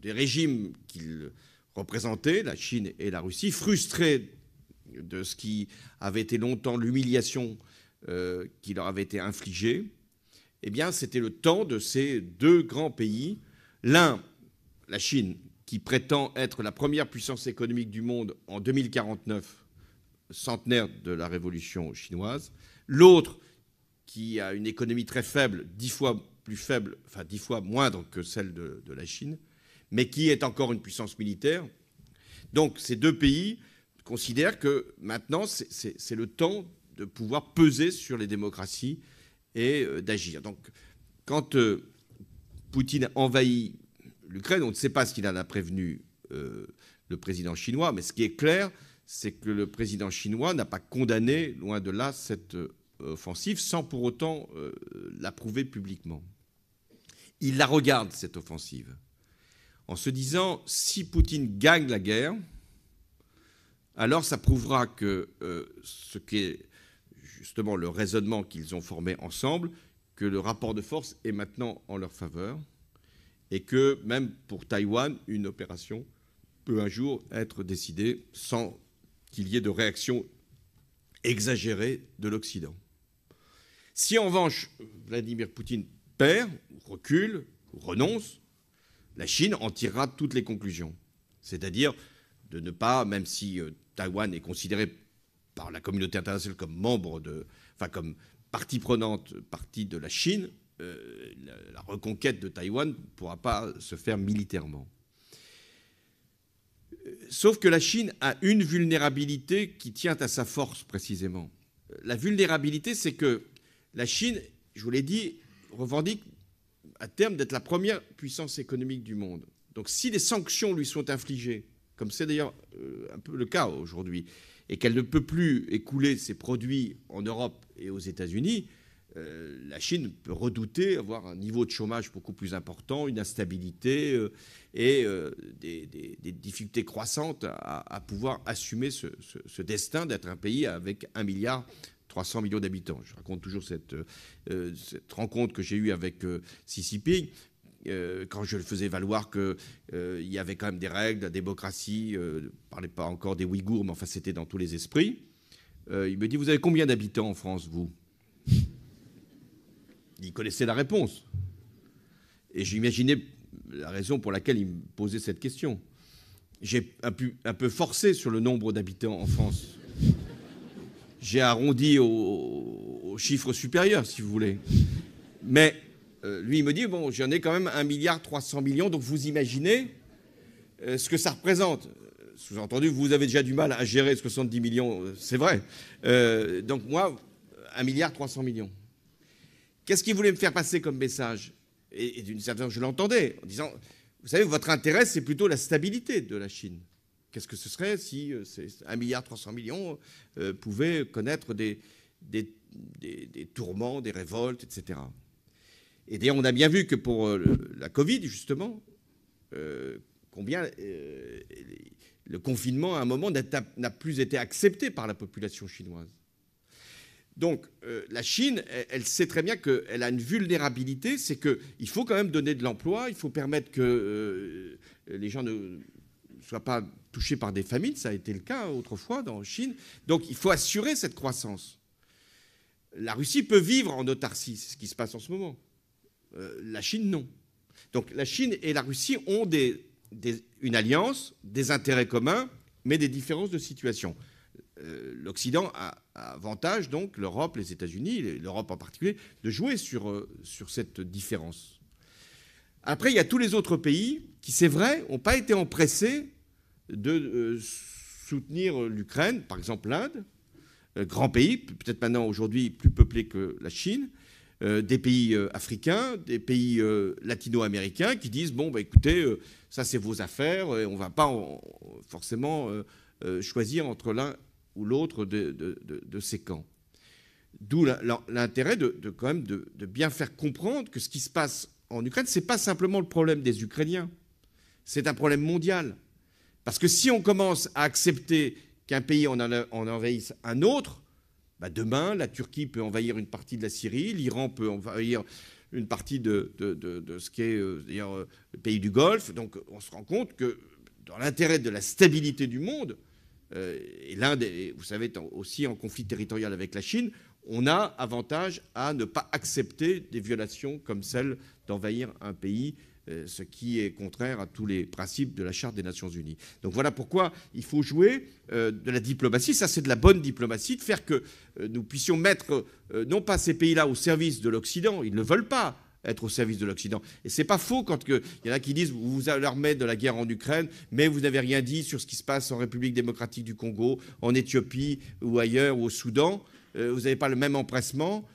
des régimes qu'ils représentaient, la Chine et la Russie, frustrés de ce qui avait été longtemps l'humiliation euh, qui leur avait été infligée, eh bien, c'était le temps de ces deux grands pays, l'un, la Chine, qui prétend être la première puissance économique du monde en 2049, centenaire de la révolution chinoise, l'autre, qui a une économie très faible, dix fois plus faible, enfin dix fois moindre que celle de, de la Chine, mais qui est encore une puissance militaire. Donc ces deux pays considèrent que maintenant, c'est le temps de pouvoir peser sur les démocraties et euh, d'agir. Donc, quand euh, Poutine envahit l'Ukraine, on ne sait pas ce qu'il en a prévenu euh, le président chinois, mais ce qui est clair, c'est que le président chinois n'a pas condamné, loin de là, cette offensive, sans pour autant euh, l'approuver publiquement. Il la regarde, cette offensive, en se disant, si Poutine gagne la guerre, alors ça prouvera que ce qui est justement le raisonnement qu'ils ont formé ensemble, que le rapport de force est maintenant en leur faveur et que même pour Taïwan, une opération peut un jour être décidée sans qu'il y ait de réaction exagérée de l'Occident. Si en revanche Vladimir Poutine perd, recule, renonce, la Chine en tirera toutes les conclusions. C'est-à-dire de ne pas, même si euh, Taïwan est considéré par la communauté internationale comme membre de, comme partie prenante, partie de la Chine, euh, la, reconquête de Taïwan ne pourra pas se faire militairement. Euh, sauf que la Chine a une vulnérabilité qui tient à sa force précisément. Euh, la vulnérabilité, c'est que la Chine, je vous l'ai dit, revendique à terme d'être la première puissance économique du monde. Donc si des sanctions lui sont infligées, comme c'est d'ailleurs un peu le cas aujourd'hui, et qu'elle ne peut plus écouler ses produits en Europe et aux États-Unis, euh, la Chine peut redouter avoir un niveau de chômage beaucoup plus important, une instabilité euh, et euh, des, difficultés croissantes à, pouvoir assumer ce, destin d'être un pays avec 1 milliard 300 millions d'habitants. Je raconte toujours cette, cette rencontre que j'ai eue avec Xi Jinping, euh, quand je le faisais valoir qu'il euh, y avait quand même des règles, la démocratie, euh, ne parlait pas encore des Ouïghours, mais enfin c'était dans tous les esprits, il me dit, vous avez combien d'habitants en France, vous Il connaissait la réponse. Et j'imaginais la raison pour laquelle il me posait cette question. J'ai un, peu forcé sur le nombre d'habitants en France. J'ai arrondi au, au chiffre supérieur, si vous voulez. Mais euh, lui, il me dit, bon, j'en ai quand même un milliard millions, donc vous imaginez euh, ce que ça représente. Sous-entendu, vous avez déjà du mal à gérer 70 millions, euh, c'est vrai. donc moi, un milliard millions. Qu'est-ce qu'il voulait me faire passer comme message Et, d'une certaine façon, je l'entendais, en disant, vous savez, votre intérêt, c'est plutôt la stabilité de la Chine. Qu'est-ce que ce serait si un milliard 300 millions pouvait connaître des, des tourments, des révoltes, etc. Et d'ailleurs, on a bien vu que pour euh, la Covid, justement, euh, combien euh, le confinement, à un moment, n'a plus été accepté par la population chinoise. Donc, la Chine, elle, sait très bien qu'elle a une vulnérabilité, c'est qu'il faut quand même donner de l'emploi, il faut permettre que les gens ne soient pas touchés par des famines, ça a été le cas autrefois dans Chine. Donc, il faut assurer cette croissance. La Russie peut vivre en autarcie, c'est ce qui se passe en ce moment. Euh, la Chine, non. Donc la Chine et la Russie ont une alliance, des intérêts communs, mais des différences de situation. Euh, L'Occident a, avantage, donc l'Europe, les États-Unis, l'Europe en particulier, de jouer sur, euh, sur cette différence. Après, il y a tous les autres pays qui, c'est vrai, n'ont pas été empressés de soutenir l'Ukraine, par exemple l'Inde, grand pays, peut-être maintenant aujourd'hui plus peuplé que la Chine, euh, des pays euh, africains, des pays euh, latino-américains qui disent bon, bah, écoutez, ça c'est vos affaires, et on ne va pas forcément choisir entre l'un ou l'autre de, ces camps. D'où l'intérêt de, quand même de, bien faire comprendre que ce qui se passe en Ukraine, ce n'est pas simplement le problème des Ukrainiens, c'est un problème mondial. Parce que si on commence à accepter qu'un pays en envahisse un autre, bah, demain, la Turquie peut envahir une partie de la Syrie, l'Iran peut envahir une partie de, ce qui est euh, euh, le pays du Golfe. Donc on se rend compte que dans l'intérêt de la stabilité du monde, euh, et l'Inde, vous savez, est aussi en conflit territorial avec la Chine, on a avantage à ne pas accepter des violations comme celle d'envahir un pays euh, ce qui est contraire à tous les principes de la Charte des Nations Unies. Donc voilà pourquoi il faut jouer euh, de la diplomatie, ça c'est de la bonne diplomatie, de faire que euh, nous puissions mettre non pas ces pays-là au service de l'Occident, ils ne veulent pas être au service de l'Occident. Et c'est pas faux quand il y en a qui disent vous vous alarmez de la guerre en Ukraine, mais vous n'avez rien dit sur ce qui se passe en République démocratique du Congo, en Éthiopie ou ailleurs, au Soudan. vous n'avez pas le même empressement.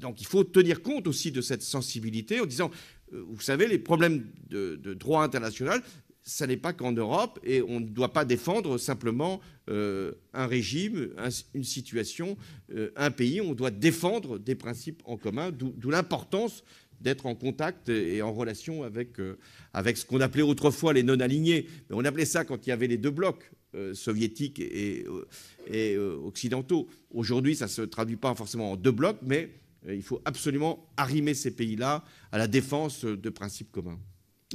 donc il faut tenir compte aussi de cette sensibilité en disant euh, vous savez, les problèmes de, droit international, ça n'est pas qu'en Europe, et on ne doit pas défendre simplement euh, un régime, une situation, euh, un pays, on doit défendre des principes en commun, d'où l'importance d'être en contact et en relation avec, avec ce qu'on appelait autrefois les non-alignés. Mais on appelait ça quand il y avait les deux blocs, soviétiques et, occidentaux. Aujourd'hui, ça ne se traduit pas forcément en deux blocs, mais euh, il faut absolument arrimer ces pays-là à la défense de principes communs.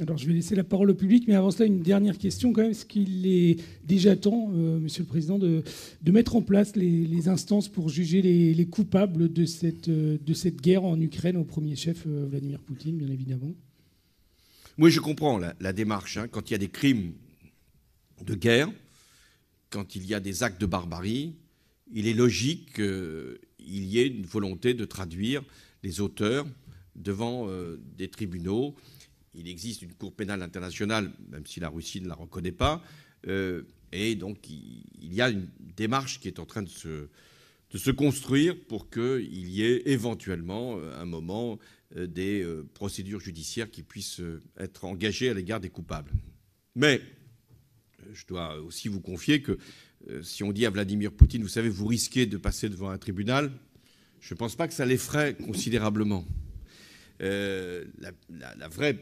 Alors je vais laisser la parole au public, mais avant cela, une dernière question quand même. Est-ce qu'il est déjà temps, euh, Monsieur le Président, de, mettre en place les, instances pour juger les, coupables de cette, euh, de cette, guerre en Ukraine, au premier chef Vladimir Poutine, bien évidemment Oui, je comprends la, démarche. Hein. Quand il y a des crimes de guerre, quand il y a des actes de barbarie, il est logique, il y ait une volonté de traduire les auteurs devant euh, des tribunaux. Il existe une Cour pénale internationale, même si la Russie ne la reconnaît pas. Euh, et donc, il, y a une démarche qui est en train de se, construire pour qu'il y ait éventuellement euh, un moment des procédures judiciaires qui puissent être engagées à l'égard des coupables. Mais je dois aussi vous confier que euh, si on dit à Vladimir Poutine, vous savez, vous risquez de passer devant un tribunal, je ne pense pas que ça l'effraie considérablement. Euh, la, vraie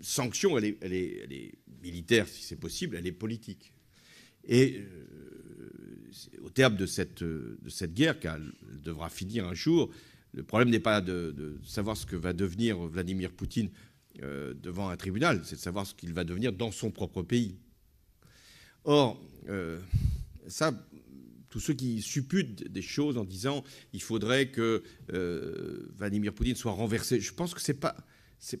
sanction, elle est, militaire, si c'est possible, elle est politique. Et euh, au terme de cette, guerre, qu'elle devra finir un jour, le problème n'est pas de, savoir ce que va devenir Vladimir Poutine devant un tribunal, c'est de savoir ce qu'il va devenir dans son propre pays. Or, ça, tous ceux qui supputent des choses en disant il faudrait que euh, Vladimir Poutine soit renversé, je pense que ce n'est pas,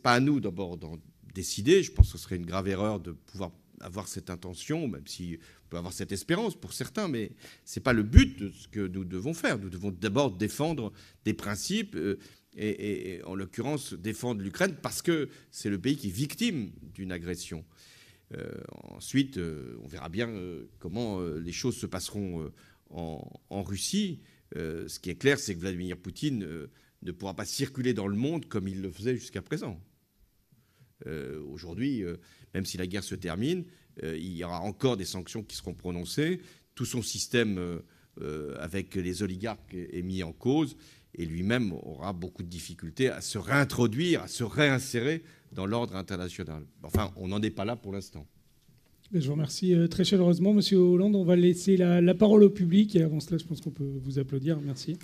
à nous d'abord d'en décider. Je pense que ce serait une grave erreur de pouvoir avoir cette intention, même si on peut avoir cette espérance pour certains, mais ce n'est pas le but de ce que nous devons faire. Nous devons d'abord défendre des principes. Euh, et, en l'occurrence défendre l'Ukraine parce que c'est le pays qui est victime d'une agression. Euh, ensuite, euh, on verra bien euh, comment les choses se passeront en, Russie. ce qui est clair, c'est que Vladimir Poutine ne pourra pas circuler dans le monde comme il le faisait jusqu'à présent. Aujourd'hui, même si la guerre se termine, il y aura encore des sanctions qui seront prononcées. Tout son système avec les oligarques est mis en cause et lui-même aura beaucoup de difficultés à se réintroduire, à se réinsérer dans l'ordre international. Enfin, on n'en est pas là pour l'instant. Ben, je vous remercie euh, très chaleureusement, Monsieur Hollande. On va laisser la, parole au public et avant cela, je pense qu'on peut vous applaudir. Merci.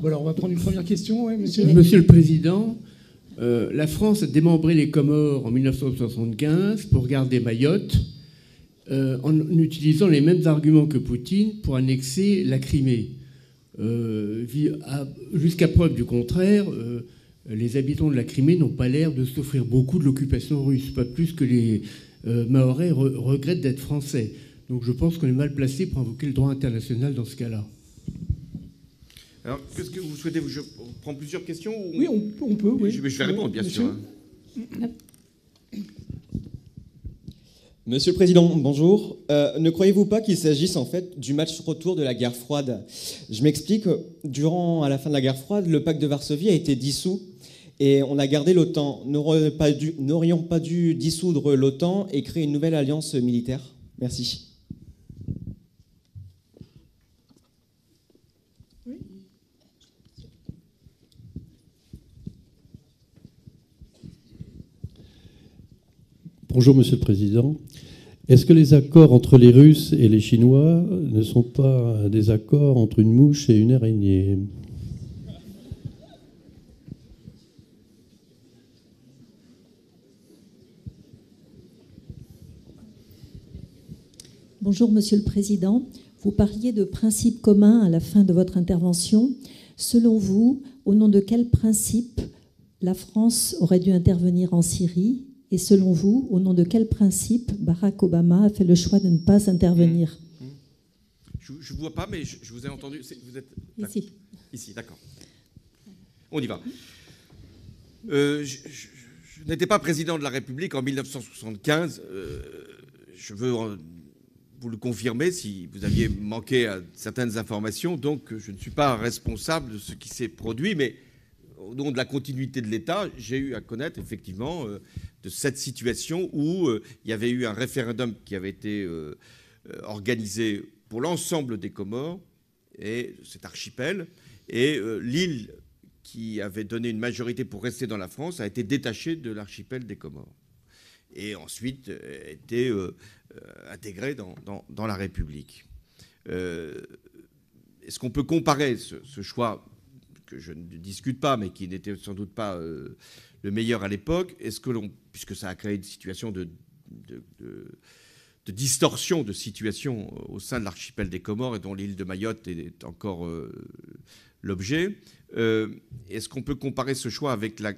voilà on va prendre une première question, ouais, monsieur. Monsieur le Président, euh, la France a démembré les Comores en 1975 pour garder Mayotte. Euh, en utilisant les mêmes arguments que Poutine pour annexer la Crimée. Euh, jusqu'à preuve du contraire, euh, les habitants de la Crimée n'ont pas l'air de souffrir beaucoup de l'occupation russe, pas plus que les Maoris regrettent d'être français. Donc je pense qu'on est mal placé pour invoquer le droit international dans ce cas-là. Alors, qu'est-ce que vous souhaitez Je prends plusieurs questions Oui, on, peut, oui. Je, vais répondre, bien sûr. Hein. Mm, mm. Monsieur le Président, bonjour. Euh, ne croyez-vous pas qu'il s'agisse en fait du match retour de la guerre froide Je m'explique, durant à la fin de la guerre froide, le pacte de Varsovie a été dissous et on a gardé l'OTAN. N'aurions nous pas dû dissoudre l'OTAN et créer une nouvelle alliance militaire Merci. Bonjour, Monsieur le Président. Est-ce que les accords entre les Russes et les Chinois ne sont pas des accords entre une mouche et une araignée Bonjour, Monsieur le Président. Vous parliez de principes communs à la fin de votre intervention. Selon vous, au nom de quels principes la France aurait dû intervenir en Syrie et selon vous, au nom de quel principe Barack Obama a fait le choix de ne pas intervenir mmh. Mmh. Je ne vois pas, mais je, vous ai entendu. Vous êtes ici. Ici, d'accord. On y va. Euh, je, n'étais pas président de la République en 1975. Euh, je veux euh, vous le confirmer si vous aviez manqué à certaines informations. Donc, je ne suis pas responsable de ce qui s'est produit, mais au nom de la continuité de l'État, j'ai eu à connaître effectivement de cette situation où euh, il y avait eu un référendum qui avait été euh, euh, organisé pour l'ensemble des Comores et cet archipel, et l'île qui avait donné une majorité pour rester dans la France a été détachée de l'archipel des Comores et ensuite a été intégrée dans, la République. Est-ce qu'on peut comparer ce, choix que je ne discute pas, mais qui n'était sans doute pas le meilleur à l'époque. Est-ce que l'on, puisque ça a créé une situation de, distorsion de situation euh, au sein de l'archipel des Comores et dont l'île de Mayotte est encore euh, l'objet, euh, est-ce qu'on peut comparer ce choix avec la,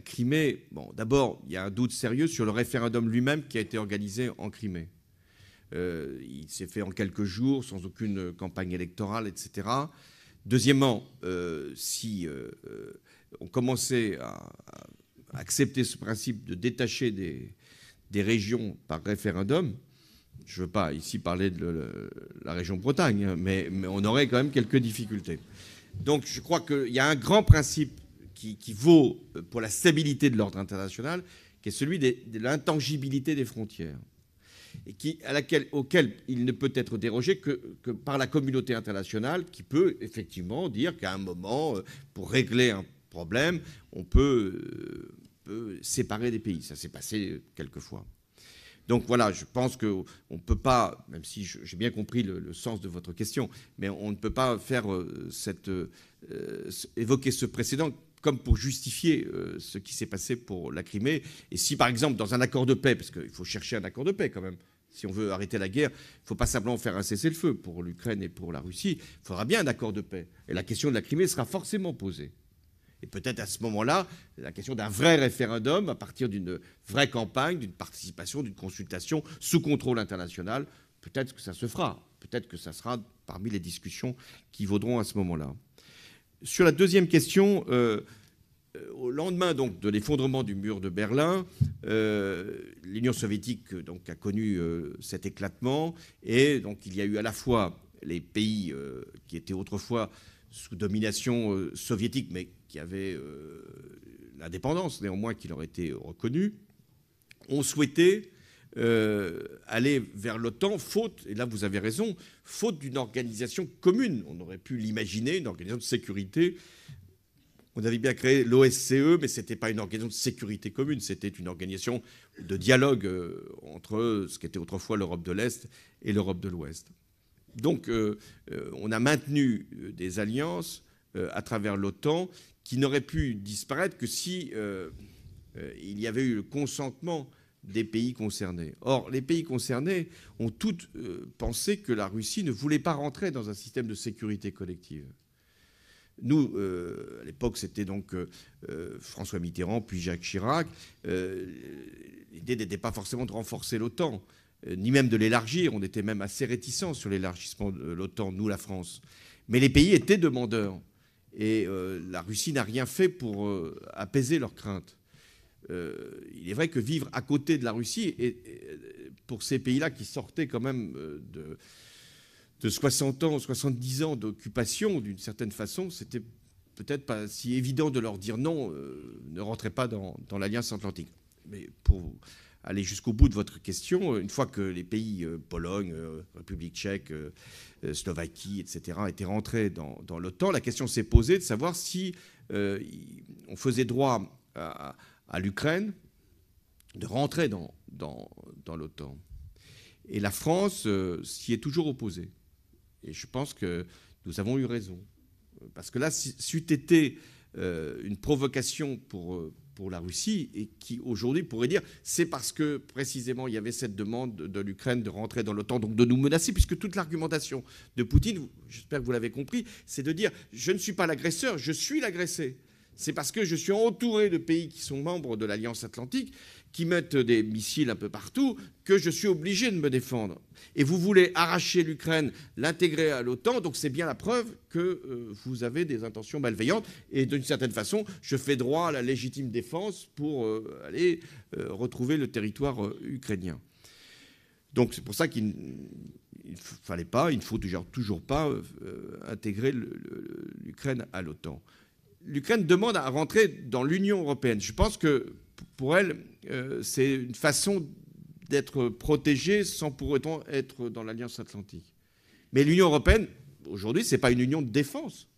Crimée Bon, d'abord, il y a un doute sérieux sur le référendum lui-même qui a été organisé en Crimée. il s'est fait en quelques jours, sans aucune campagne électorale, etc. Deuxièmement, si on commençait à, accepter ce principe de détacher des, régions par référendum, je ne veux pas ici parler de la région Bretagne, hein, mais, on aurait quand même quelques difficultés. Donc je crois qu'il y a un grand principe qui, vaut pour la stabilité de l'ordre international, qui est celui de, l'intangibilité des frontières, et qui, à laquelle, auquel il ne peut être dérogé que par la communauté internationale, qui peut effectivement dire qu'à un moment, euh, pour régler un problème, on peut euh, peut séparer des pays. Ça s'est passé quelquefois. Donc voilà, je pense qu'on ne peut pas, même si j'ai bien compris le, sens de votre question, mais on ne peut pas faire euh, cette, euh, évoquer ce précédent comme pour justifier euh, ce qui s'est passé pour la Crimée. Et si par exemple dans un accord de paix, parce qu'il faut chercher un accord de paix quand même, si on veut arrêter la guerre, il ne faut pas simplement faire un cessez-le-feu pour l'Ukraine et pour la Russie, il faudra bien un accord de paix. Et la question de la Crimée sera forcément posée. Et peut-être à ce moment-là, la question d'un vrai référendum à partir d'une vraie campagne, d'une participation, d'une consultation sous contrôle international, peut-être que ça se fera. Peut-être que ça sera parmi les discussions qui vaudront à ce moment-là. Sur la deuxième question, euh, au lendemain donc de l'effondrement du mur de Berlin, euh, l'Union soviétique donc a connu euh, cet éclatement et donc il y a eu à la fois les pays qui étaient autrefois sous domination soviétique mais qui avait euh, l'indépendance néanmoins qui leur était reconnue, ont souhaité euh, aller vers l'OTAN, faute, et là vous avez raison, faute d'une organisation commune. On aurait pu l'imaginer, une organisation de sécurité. On avait bien créé l'OSCE, mais ce n'était pas une organisation de sécurité commune, c'était une organisation de dialogue euh, entre ce qui était autrefois l'Europe de l'Est et l'Europe de l'Ouest. Donc on a maintenu des alliances à travers l'OTAN qui n'aurait pu disparaître que si euh, euh, il y avait eu le consentement des pays concernés. Or, les pays concernés ont toutes euh, pensé que la Russie ne voulait pas rentrer dans un système de sécurité collective. Nous, à l'époque, c'était donc François Mitterrand, puis Jacques Chirac. L'idée n'était pas forcément de renforcer l'OTAN, ni même de l'élargir. On était même assez réticents sur l'élargissement de l'OTAN, nous, la France. Mais les pays étaient demandeurs. Et euh, la Russie n'a rien fait pour euh, apaiser leurs craintes. Euh, il est vrai que vivre à côté de la Russie, pour ces pays-là qui sortaient quand même de, 60 ans, 70 ans d'occupation, d'une certaine façon, c'était peut-être pas si évident de leur dire non, ne rentrez pas dans, l'Alliance atlantique. Mais pour aller jusqu'au bout de votre question, euh, une fois que les pays, euh, Pologne, euh, République tchèque, Slovaquie, etc., étaient rentrés dans, l'OTAN, la question s'est posée de savoir si on faisait droit à, l'Ukraine de rentrer dans, l'OTAN. Et la France s'y est toujours opposée. Et je pense que nous avons eu raison. Parce que là, si c'eût été une provocation pour pour la Russie et qui aujourd'hui pourrait dire c'est parce que précisément il y avait cette demande de l'Ukraine de rentrer dans l'OTAN, donc de nous menacer, puisque toute l'argumentation de Poutine, j'espère que vous l'avez compris, c'est de dire je ne suis pas l'agresseur, je suis l'agressé. C'est parce que je suis entouré de pays qui sont membres de l'Alliance Atlantique, qui mettent des missiles un peu partout, que je suis obligé de me défendre. Et vous voulez arracher l'Ukraine, l'intégrer à l'OTAN, donc c'est bien la preuve que euh, vous avez des intentions malveillantes. Et d'une certaine façon, je fais droit à la légitime défense pour euh, aller euh, retrouver le territoire ukrainien. Donc c'est pour ça qu'il ne fallait pas, il ne faut toujours pas intégrer l'Ukraine à l'OTAN l'Ukraine demande à rentrer dans l'Union européenne. Je pense que pour elle, euh, c'est une façon d'être protégée sans pour autant être dans l'Alliance atlantique. Mais l'Union européenne, aujourd'hui, ce n'est pas une union de défense.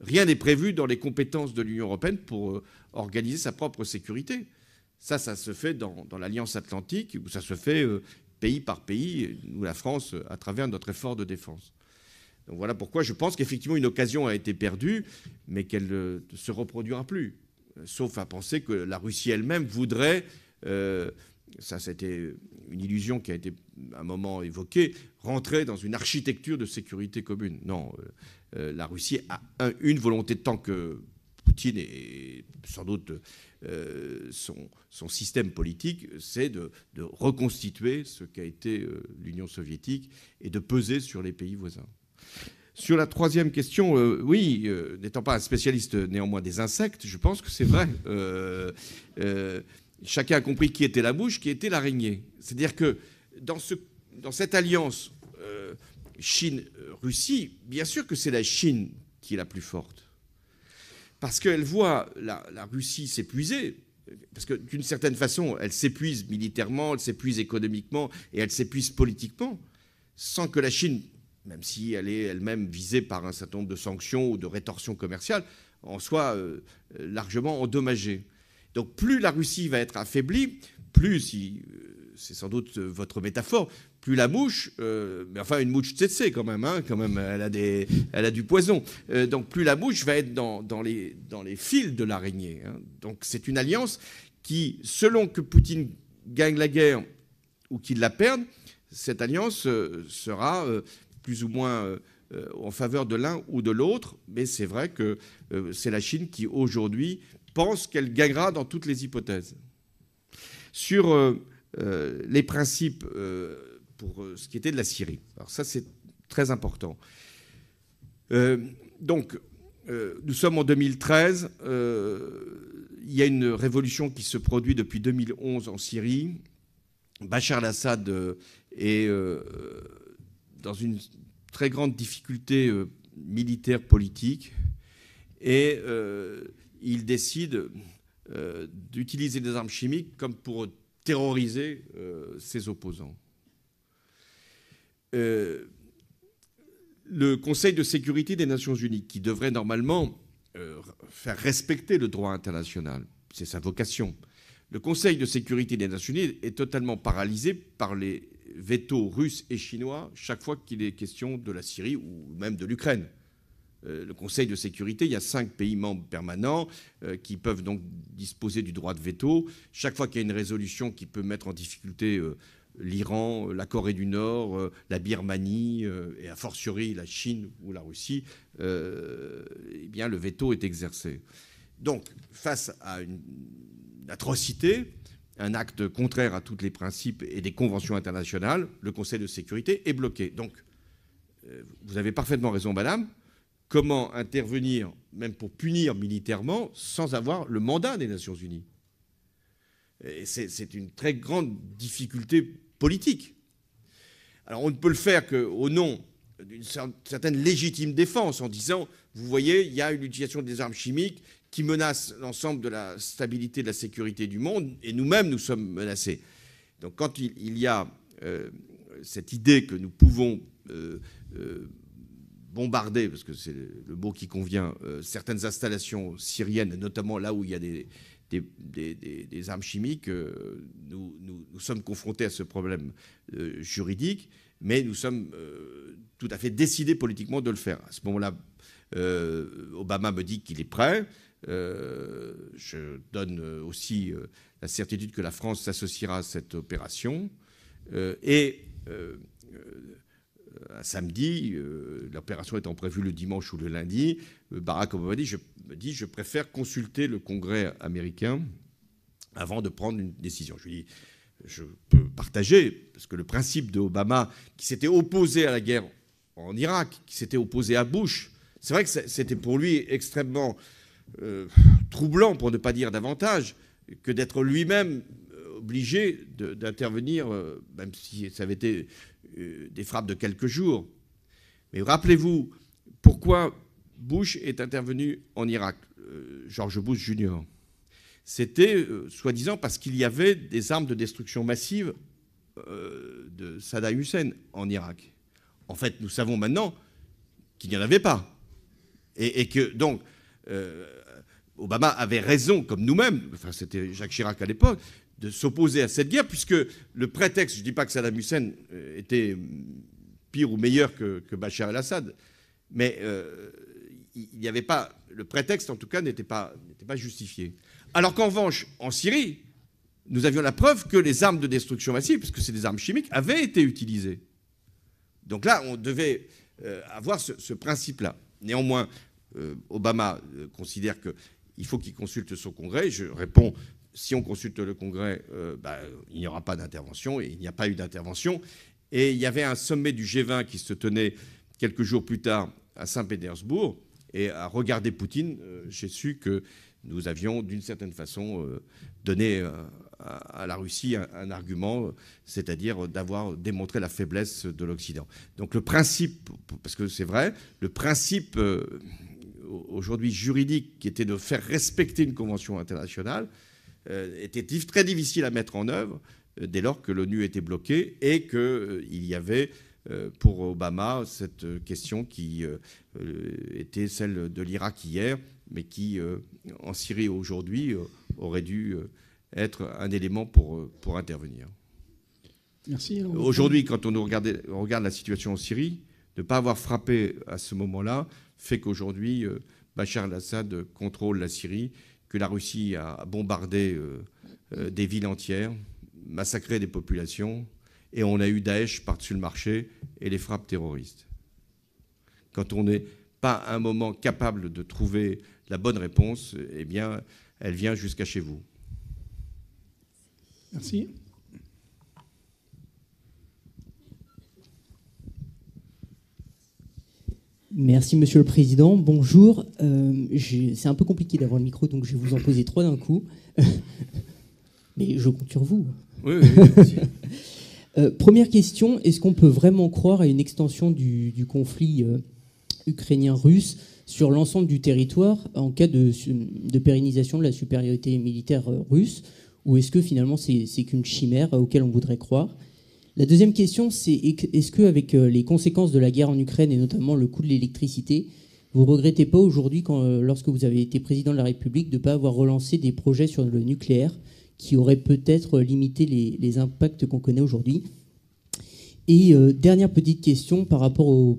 Rien n'est prévu dans les compétences de l'Union européenne pour euh, organiser sa propre sécurité. Ça, ça se fait dans, l'Alliance atlantique, ou ça se fait euh, pays par pays, nous, la France, à travers notre effort de défense voilà pourquoi je pense qu'effectivement une occasion a été perdue, mais qu'elle ne se reproduira plus. Sauf à penser que la Russie elle-même voudrait, euh, ça c'était une illusion qui a été à un moment évoquée, rentrer dans une architecture de sécurité commune. Non, euh, euh, la Russie a une volonté tant que Poutine et sans doute son, système politique, c'est de, reconstituer ce qu'a été l'Union soviétique et de peser sur les pays voisins. Sur la troisième question, euh, oui, euh, n'étant pas un spécialiste néanmoins des insectes, je pense que c'est vrai. Euh, chacun a compris qui était la bouche, qui était l'araignée. C'est-à-dire que dans, cette alliance Chine-Russie, bien sûr que c'est la Chine qui est la plus forte. Parce qu'elle voit la Russie s'épuiser, parce que d'une certaine façon, elle s'épuise militairement, elle s'épuise économiquement et elle s'épuise politiquement, sans que la Chine même si elle est elle-même visée par un certain nombre de sanctions ou de rétorsions commerciales, en soit euh, euh, largement endommagée. Donc plus la Russie va être affaiblie, plus, si, euh, c'est sans doute votre métaphore, plus la mouche, mais enfin une mouche tsetse quand même, hein, quand même, elle a, des, elle a du poison. donc plus la mouche va être dans, dans, les, dans les fils de l'araignée. Hein. Donc c'est une alliance qui, selon que Poutine gagne la guerre ou qu'il la perde, cette alliance sera plus ou moins euh, euh, en faveur de l'un ou de l'autre, mais c'est vrai que euh, c'est la Chine qui aujourd'hui pense qu'elle gagnera dans toutes les hypothèses. Sur les principes pour ce qui était de la Syrie, alors ça c'est très important. donc, nous sommes en 2013, il y a une révolution qui se produit depuis 2011 en Syrie. Bachar el assad est dans une très grande difficulté euh, militaire politique et euh, il décide euh, d'utiliser des armes chimiques comme pour terroriser ses opposants. le Conseil de sécurité des Nations Unies, qui devrait normalement faire respecter le droit international, c'est sa vocation, le Conseil de sécurité des Nations Unies est totalement paralysé par les veto russe et chinois chaque fois qu'il est question de la Syrie ou même de l'Ukraine. Euh, le Conseil de sécurité, il y a cinq pays membres permanents euh, qui peuvent donc disposer du droit de veto. Chaque fois qu'il y a une résolution qui peut mettre en difficulté euh, l'Iran, la Corée du Nord, la Birmanie et a fortiori la Chine ou la Russie, eh bien le veto est exercé. Donc face à une atrocité, un acte contraire à tous les principes et des conventions internationales, le Conseil de sécurité est bloqué. Donc, euh, vous avez parfaitement raison, madame. Comment intervenir, même pour punir militairement, sans avoir le mandat des Nations Unies C'est une très grande difficulté politique. Alors, on ne peut le faire qu'au nom d'une certaine légitime défense en disant, vous voyez, il y a une utilisation des armes chimiques, qui menace l'ensemble de la stabilité de la sécurité du monde, et nous-mêmes, nous sommes menacés. Donc quand il, y a euh, cette idée que nous pouvons euh, euh, bombarder, parce que c'est le mot qui convient, certaines installations syriennes, notamment là où il y a des, des, armes chimiques, nous, nous, sommes confrontés à ce problème juridique, mais nous sommes tout à fait décidés politiquement de le faire. À ce moment-là, Obama me dit qu'il est prêt. Euh, je donne euh, aussi euh, la certitude que la France s'associera à cette opération. et à samedi, l'opération étant prévue le dimanche ou le lundi, Barack Obama dit je, dit je préfère consulter le Congrès américain avant de prendre une décision. Je lui dis je peux partager, parce que le principe de Obama, qui s'était opposé à la guerre en Irak, qui s'était opposé à Bush, c'est vrai que c'était pour lui extrêmement euh, troublant, pour ne pas dire davantage, que d'être lui-même euh, obligé d'intervenir, euh, même si ça avait été des frappes de quelques jours. Mais rappelez-vous pourquoi Bush est intervenu en Irak, George Bush Jr. C'était soi-disant parce qu'il y avait des armes de destruction massive de Saddam Hussein en Irak. En fait, nous savons maintenant qu'il n'y en avait pas. et que donc, euh, Obama avait raison, comme nous-mêmes, enfin c'était Jacques Chirac à l'époque, de s'opposer à cette guerre, puisque le prétexte, je ne dis pas que Saddam Hussein euh, était pire ou meilleur que, Bachar el-Assad, mais euh, il n'y avait pas, le prétexte en tout cas n'était pas, justifié. Alors qu'en revanche, en Syrie, nous avions la preuve que les armes de destruction massive, puisque c'est des armes chimiques, avaient été utilisées. Donc là, on devait avoir ce principe-là. Néanmoins, euh, Obama euh, considère qu'il faut qu'il consulte son Congrès. Je réponds si on consulte le Congrès, euh, bah, il n'y aura pas d'intervention, et il n'y a pas eu d'intervention. Et il y avait un sommet du G20 qui se tenait quelques jours plus tard à Saint-Pétersbourg, et à regarder Poutine, j'ai su que nous avions d'une certaine façon donné à, la Russie un argument, c'est-à-dire d'avoir démontré la faiblesse de l'Occident. Donc le principe, parce que c'est vrai, le principe aujourd'hui juridique, qui était de faire respecter une convention internationale, euh, était très difficile à mettre en œuvre euh, dès lors que l'ONU était bloquée et qu'il euh, y avait pour Obama cette question qui était celle de l'Irak hier, mais qui en Syrie aujourd'hui aurait dû être un élément pour, intervenir. Merci. Aujourd'hui, quand on, regarde, on regarde la situation en Syrie, de ne pas avoir frappé à ce moment-là, fait qu'aujourd'hui, euh, Bachar el assad contrôle la Syrie, que la Russie a bombardé euh, euh, des villes entières, massacré des populations, et on a eu Daesh par-dessus le marché et les frappes terroristes. Quand on n'est pas un moment capable de trouver la bonne réponse, eh bien, elle vient jusqu'à chez vous. Merci. Merci Monsieur le Président. Bonjour. Euh, c'est un peu compliqué d'avoir le micro, donc je vais vous en poser trois d'un coup. Mais je compte sur vous. Euh, première question, est-ce qu'on peut vraiment croire à une extension du, conflit euh, ukrainien-russe sur l'ensemble du territoire en cas de, de, pérennisation de la supériorité militaire russe Ou est-ce que finalement c'est qu'une chimère auquel on voudrait croire la deuxième question, c'est est-ce que avec euh, les conséquences de la guerre en Ukraine et notamment le coût de l'électricité, vous regrettez pas aujourd'hui, euh, lorsque vous avez été président de la République, de ne pas avoir relancé des projets sur le nucléaire qui auraient peut-être euh, limité les, impacts qu'on connaît aujourd'hui Et dernière petite question par rapport aux,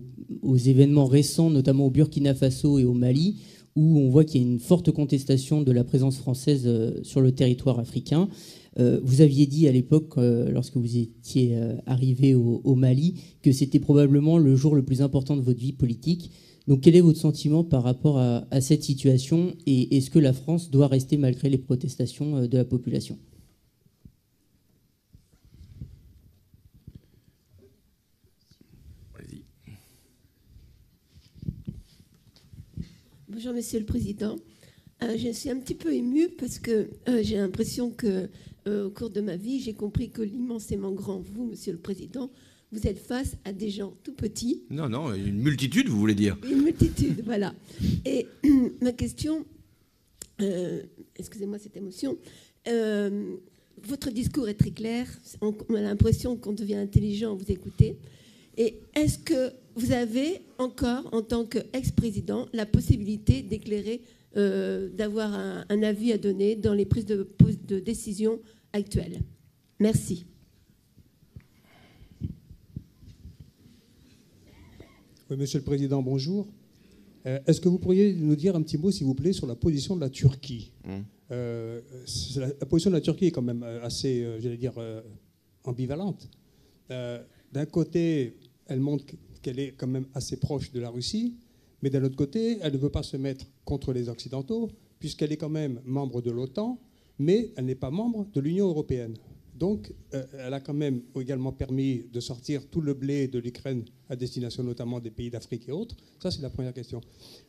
événements récents, notamment au Burkina Faso et au Mali, où on voit qu'il y a une forte contestation de la présence française sur le territoire africain. Euh, vous aviez dit à l'époque, euh, lorsque vous étiez euh, arrivé au, Mali, que c'était probablement le jour le plus important de votre vie politique. Donc quel est votre sentiment par rapport à, cette situation et est-ce que la France doit rester malgré les protestations de la population Bonjour Monsieur le Président. je suis un petit peu émue parce que j'ai l'impression que euh, au cours de ma vie, j'ai compris que l'immensément grand, vous, Monsieur le Président, vous êtes face à des gens tout petits. Non, non, une multitude, vous voulez dire. Une multitude, voilà. Et ma question, euh, excusez-moi cette émotion, euh, votre discours est très clair, on, a l'impression qu'on devient intelligent en vous écoutant, Et est-ce que vous avez encore, en tant qu'ex-président, la possibilité d'éclairer, d'avoir un, avis à donner dans les prises de, de décision actuelle. Merci. Oui, Monsieur le Président, bonjour. Euh, est-ce que vous pourriez nous dire un petit mot, s'il vous plaît, sur la position de la Turquie mmh. euh, la, position de la Turquie est quand même euh, assez, j'allais dire, ambivalente. D'un côté, elle montre qu'elle est quand même assez proche de la Russie, mais d'un autre côté, elle ne veut pas se mettre contre les Occidentaux, puisqu'elle est quand même membre de l'OTAN, mais elle n'est pas membre de l'Union européenne. Donc, euh, elle a quand même également permis de sortir tout le blé de l'Ukraine à destination notamment des pays d'Afrique et autres. Ça, c'est la première question.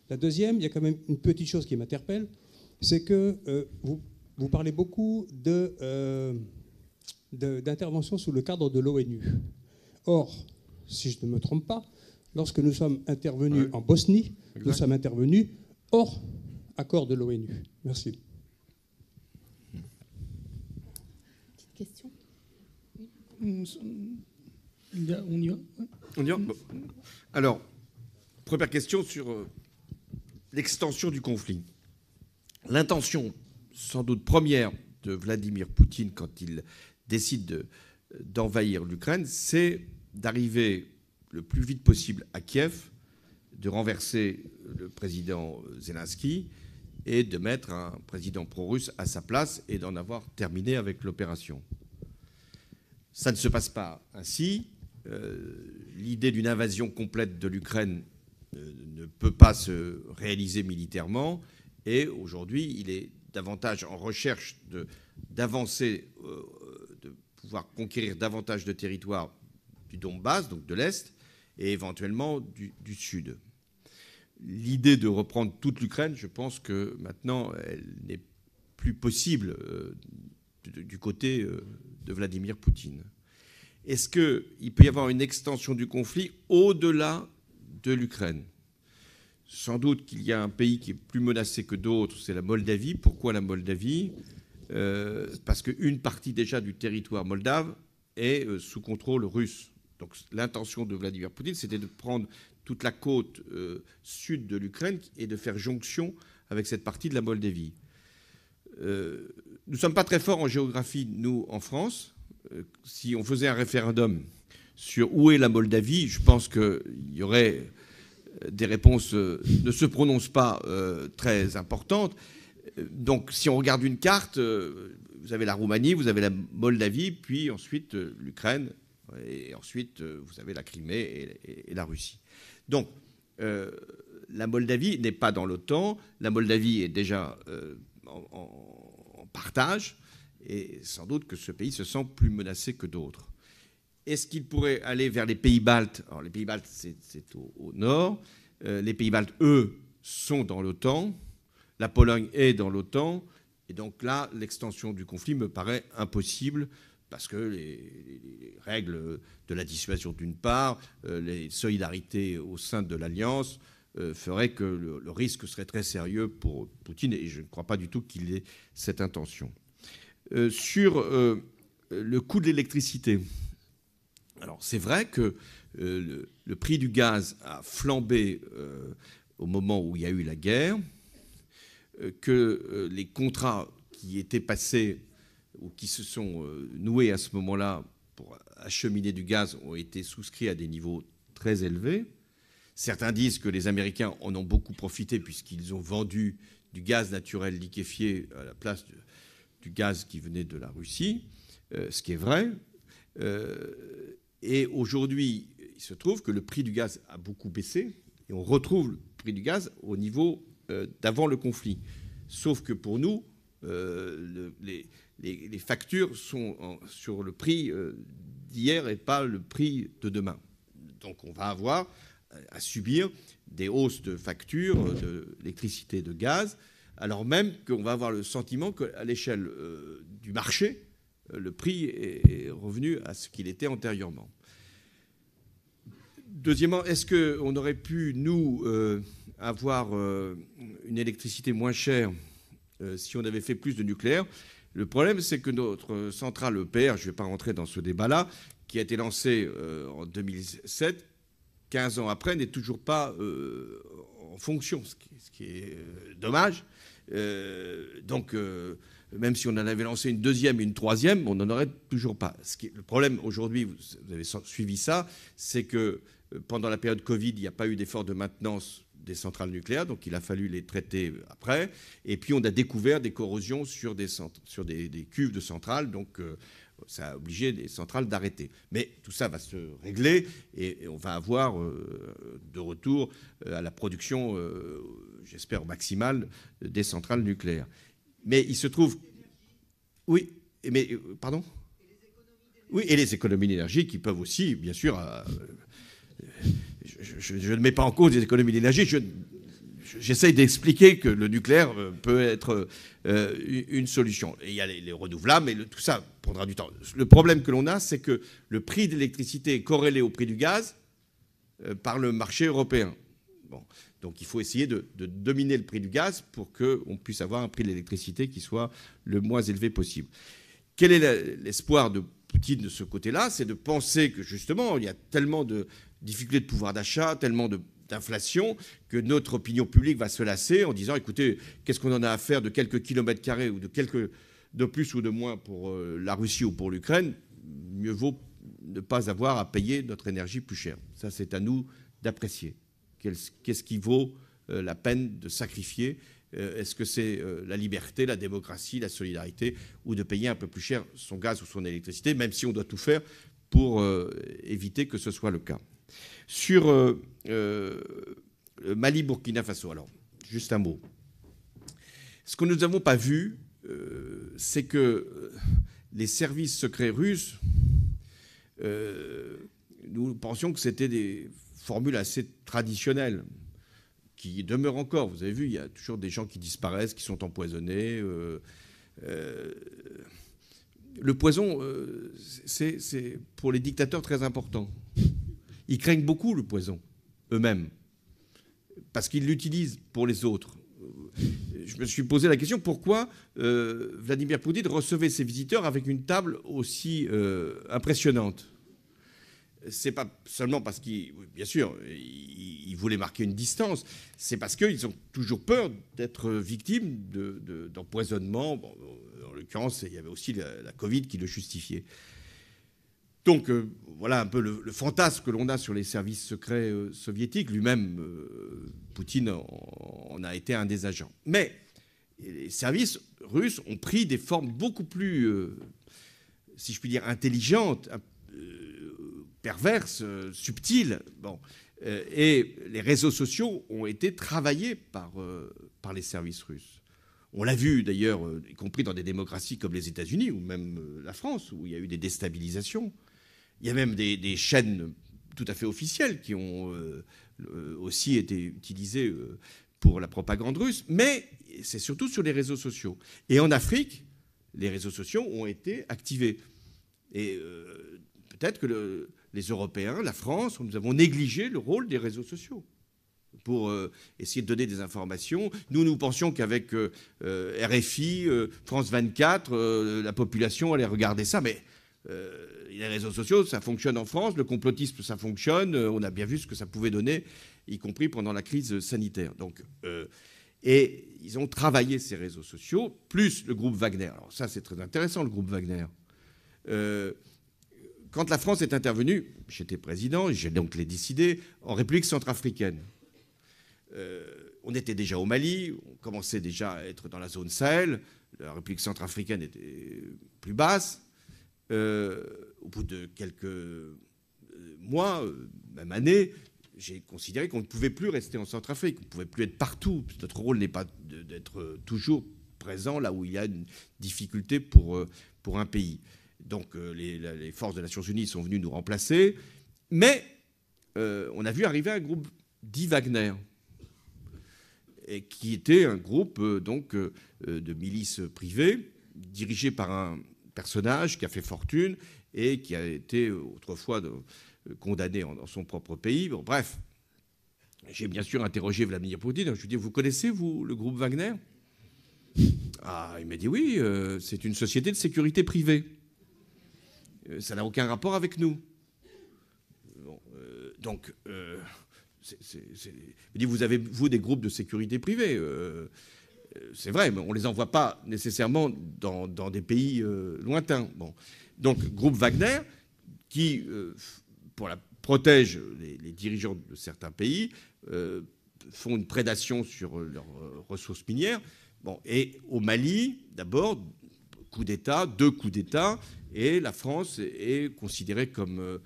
La deuxième, il y a quand même une petite chose qui m'interpelle, c'est que euh, vous, parlez beaucoup euh, d'intervention sous le cadre de l'ONU. Or, si je ne me trompe pas, lorsque nous sommes intervenus en Bosnie, nous sommes intervenus hors accord de l'ONU. Merci. Alors, première question sur euh, l'extension du conflit. L'intention, sans doute première, de Vladimir Poutine quand il décide d'envahir l'Ukraine, c'est d'arriver le plus vite possible à Kiev, de renverser le président Zelensky et de mettre un président pro-russe à sa place et d'en avoir terminé avec l'opération. Ça ne se passe pas ainsi. Euh, l'idée d'une invasion complète de l'Ukraine euh, ne peut pas se réaliser militairement. Et aujourd'hui, il est davantage en recherche d'avancer, euh, de pouvoir conquérir davantage de territoires du Donbass, donc de l'Est, et éventuellement du Sud. L'idée de reprendre toute l'Ukraine, je pense que maintenant, elle n'est plus possible du côté de Vladimir Poutine. Est-ce qu'il peut y avoir une extension du conflit au-delà de l'Ukraine Sans doute qu'il y a un pays qui est plus menacé que d'autres, c'est la Moldavie. Pourquoi la Moldavie euh, Parce qu'une partie déjà du territoire moldave est euh, sous contrôle russe. Donc l'intention de Vladimir Poutine, c'était de prendre toute la côte euh, sud de l'Ukraine et de faire jonction avec cette partie de la Moldavie. Euh, nous ne sommes pas très forts en géographie, nous, en France. Euh, si on faisait un référendum sur où est la Moldavie, je pense qu'il y aurait euh, des réponses ne se prononcent pas très importantes. Donc, si on regarde une carte, vous avez la Roumanie, vous avez la Moldavie, puis ensuite l'Ukraine, et ensuite vous avez la Crimée et, la Russie. Donc, la Moldavie n'est pas dans l'OTAN. La Moldavie est déjà en, partage, et sans doute que ce pays se sent plus menacé que d'autres. Est-ce qu'il pourrait aller vers les pays baltes Alors, les pays baltes, c'est au, nord. Euh, les pays baltes, eux, sont dans l'OTAN. La Pologne est dans l'OTAN. Et donc là, l'extension du conflit me paraît impossible parce que les, règles de la dissuasion d'une part, euh, les solidarités au sein de l'Alliance, euh, ferait que le, risque serait très sérieux pour Poutine, et je ne crois pas du tout qu'il ait cette intention. Euh, sur euh, le coût de l'électricité, alors c'est vrai que le, prix du gaz a flambé au moment où il y a eu la guerre, que les contrats qui étaient passés ou qui se sont noués à ce moment-là pour acheminer du gaz ont été souscrits à des niveaux très élevés Certains disent que les Américains en ont beaucoup profité puisqu'ils ont vendu du gaz naturel liquéfié à la place du gaz qui venait de la Russie, euh, ce qui est vrai. Euh, et aujourd'hui, il se trouve que le prix du gaz a beaucoup baissé et on retrouve le prix du gaz au niveau euh, d'avant le conflit. Sauf que pour nous, les, factures sont sur le prix d'hier et pas le prix de demain. Donc on va avoir à subir des hausses de factures d'électricité, euh, de, de gaz, alors même qu'on va avoir le sentiment qu'à l'échelle euh, du marché, euh, le prix est, revenu à ce qu'il était antérieurement. Deuxièmement, est-ce qu'on aurait pu, nous, avoir une électricité moins chère si on avait fait plus de nucléaire Le problème, c'est que notre centrale EPR, je ne vais pas rentrer dans ce débat-là, qui a été lancée en 2007, 15 ans après, n'est toujours pas euh, en fonction, ce qui, est euh, dommage. Euh, donc, même si on en avait lancé une deuxième et une troisième, on n'en aurait toujours pas. le problème aujourd'hui, vous, avez suivi ça, c'est que pendant la période Covid, il n'y a pas eu d'effort de maintenance des centrales nucléaires, donc il a fallu les traiter après. Et puis on a découvert des corrosions sur des, des cuves de centrales, donc ça a obligé les centrales d'arrêter. Mais tout ça va se régler et, on va avoir euh, de retour euh, à la production, euh, j'espère, maximale des centrales nucléaires. Mais il se trouve... Oui, mais... Pardon Oui, et les économies d'énergie qui peuvent aussi, bien sûr... je, ne mets pas en cause les économies d'énergie, j'essaye d'expliquer que le nucléaire euh, peut être euh, une solution. Et il y a les, renouvelables, mais tout ça prendra du temps. Le problème que l'on a, c'est que le prix de l'électricité est corrélé au prix du gaz euh, par le marché européen. Donc il faut essayer de, de, dominer le prix du gaz pour qu'on puisse avoir un prix de l'électricité qui soit le moins élevé possible. Quel est l'espoir de Poutine de ce côté-là C'est de penser que justement, il y a tellement de difficultés de pouvoir d'achat, tellement de d'inflation que notre opinion publique va se lasser en disant écoutez, qu'est-ce qu'on en a à faire de quelques kilomètres carrés ou de quelques de plus ou de moins pour euh, la Russie ou pour l'Ukraine Mieux vaut ne pas avoir à payer notre énergie plus chère. Ça, c'est à nous d'apprécier. Qu'est-ce qui vaut euh, la peine de sacrifier euh, Est-ce que c'est la liberté, la démocratie, la solidarité, ou de payer un peu plus cher son gaz ou son électricité, même si on doit tout faire pour euh, éviter que ce soit le cas. Sur euh, euh, le Mali-Burkina Faso, alors, juste un mot. Ce que nous n'avons pas vu, c'est que les services secrets russes, nous pensions que c'était des formules assez traditionnelles qui demeurent encore. Vous avez vu, il y a toujours des gens qui disparaissent, qui sont empoisonnés le poison, euh, c'est pour les dictateurs très important. Ils craignent beaucoup le poison, eux-mêmes, parce qu'ils l'utilisent pour les autres. Euh, je me suis posé la question pourquoi euh, Vladimir Poutine recevait ses visiteurs avec une table aussi impressionnante c'est pas seulement parce qu'ils, bien sûr, ils, voulaient marquer une distance, c'est parce qu'ils ont toujours peur d'être victimes d'empoisonnement. en l'occurrence, il y avait aussi la, Covid qui le justifiait. Donc euh, voilà un peu le, fantasme que l'on a sur les services secrets euh, soviétiques. Lui-même, euh, Poutine en, en, a été un des agents. Mais les services russes ont pris des formes beaucoup plus, si je puis dire, intelligentes, perverse, euh, subtile. Bon. Euh, et les réseaux sociaux ont été travaillés par, euh, par les services russes. On l'a vu d'ailleurs, y compris dans des démocraties comme les États-Unis ou même la France, où il y a eu des déstabilisations. Il y a même des, chaînes tout à fait officielles qui ont aussi été utilisées pour la propagande russe, mais c'est surtout sur les réseaux sociaux. Et en Afrique, les réseaux sociaux ont été activés. Et peut-être que le, les Européens, la France, nous avons négligé le rôle des réseaux sociaux pour euh, essayer de donner des informations. Nous, nous pensions qu'avec euh, euh, RFI, France 24, la population allait regarder ça, mais les réseaux sociaux, ça fonctionne en France, le complotisme, ça fonctionne, on a bien vu ce que ça pouvait donner, y compris pendant la crise sanitaire. Donc, et ils ont travaillé ces réseaux sociaux, plus le groupe Wagner. Alors ça, c'est très intéressant, le groupe Wagner quand la France est intervenue, j'étais président, j'ai donc les décidé, en République centrafricaine. Euh, on était déjà au Mali, on commençait déjà à être dans la zone Sahel, la République centrafricaine était plus basse. Euh, au bout de quelques euh, mois, même année, j'ai considéré qu'on ne pouvait plus rester en Centrafrique, on ne pouvait plus être partout. Notre rôle n'est pas d'être toujours présent là où il y a une difficulté pour, pour un pays donc euh, les, forces des Nations Unies sont venues nous remplacer, mais euh, on a vu arriver un groupe dit Wagner, qui était un groupe euh, donc de milices privées dirigé par un personnage qui a fait fortune et qui a été autrefois condamné dans son propre pays. bref, j'ai bien sûr interrogé Vladimir Poutine. Je lui ai dit, vous connaissez, vous, le groupe Wagner Ah, il m'a dit, oui, c'est une société de sécurité privée. Euh, ça n'a aucun rapport avec nous. Euh, donc, euh, vous avez, vous, des groupes de sécurité privée. c'est vrai, mais on ne les envoie pas nécessairement dans, des pays lointains. Bon. Donc, groupe Wagner, qui pour protège les, dirigeants de certains pays, font une prédation sur leurs ressources minières. Bon, et au Mali, d'abord, coup d'État, deux coups d'État, et la France est considérée comme euh,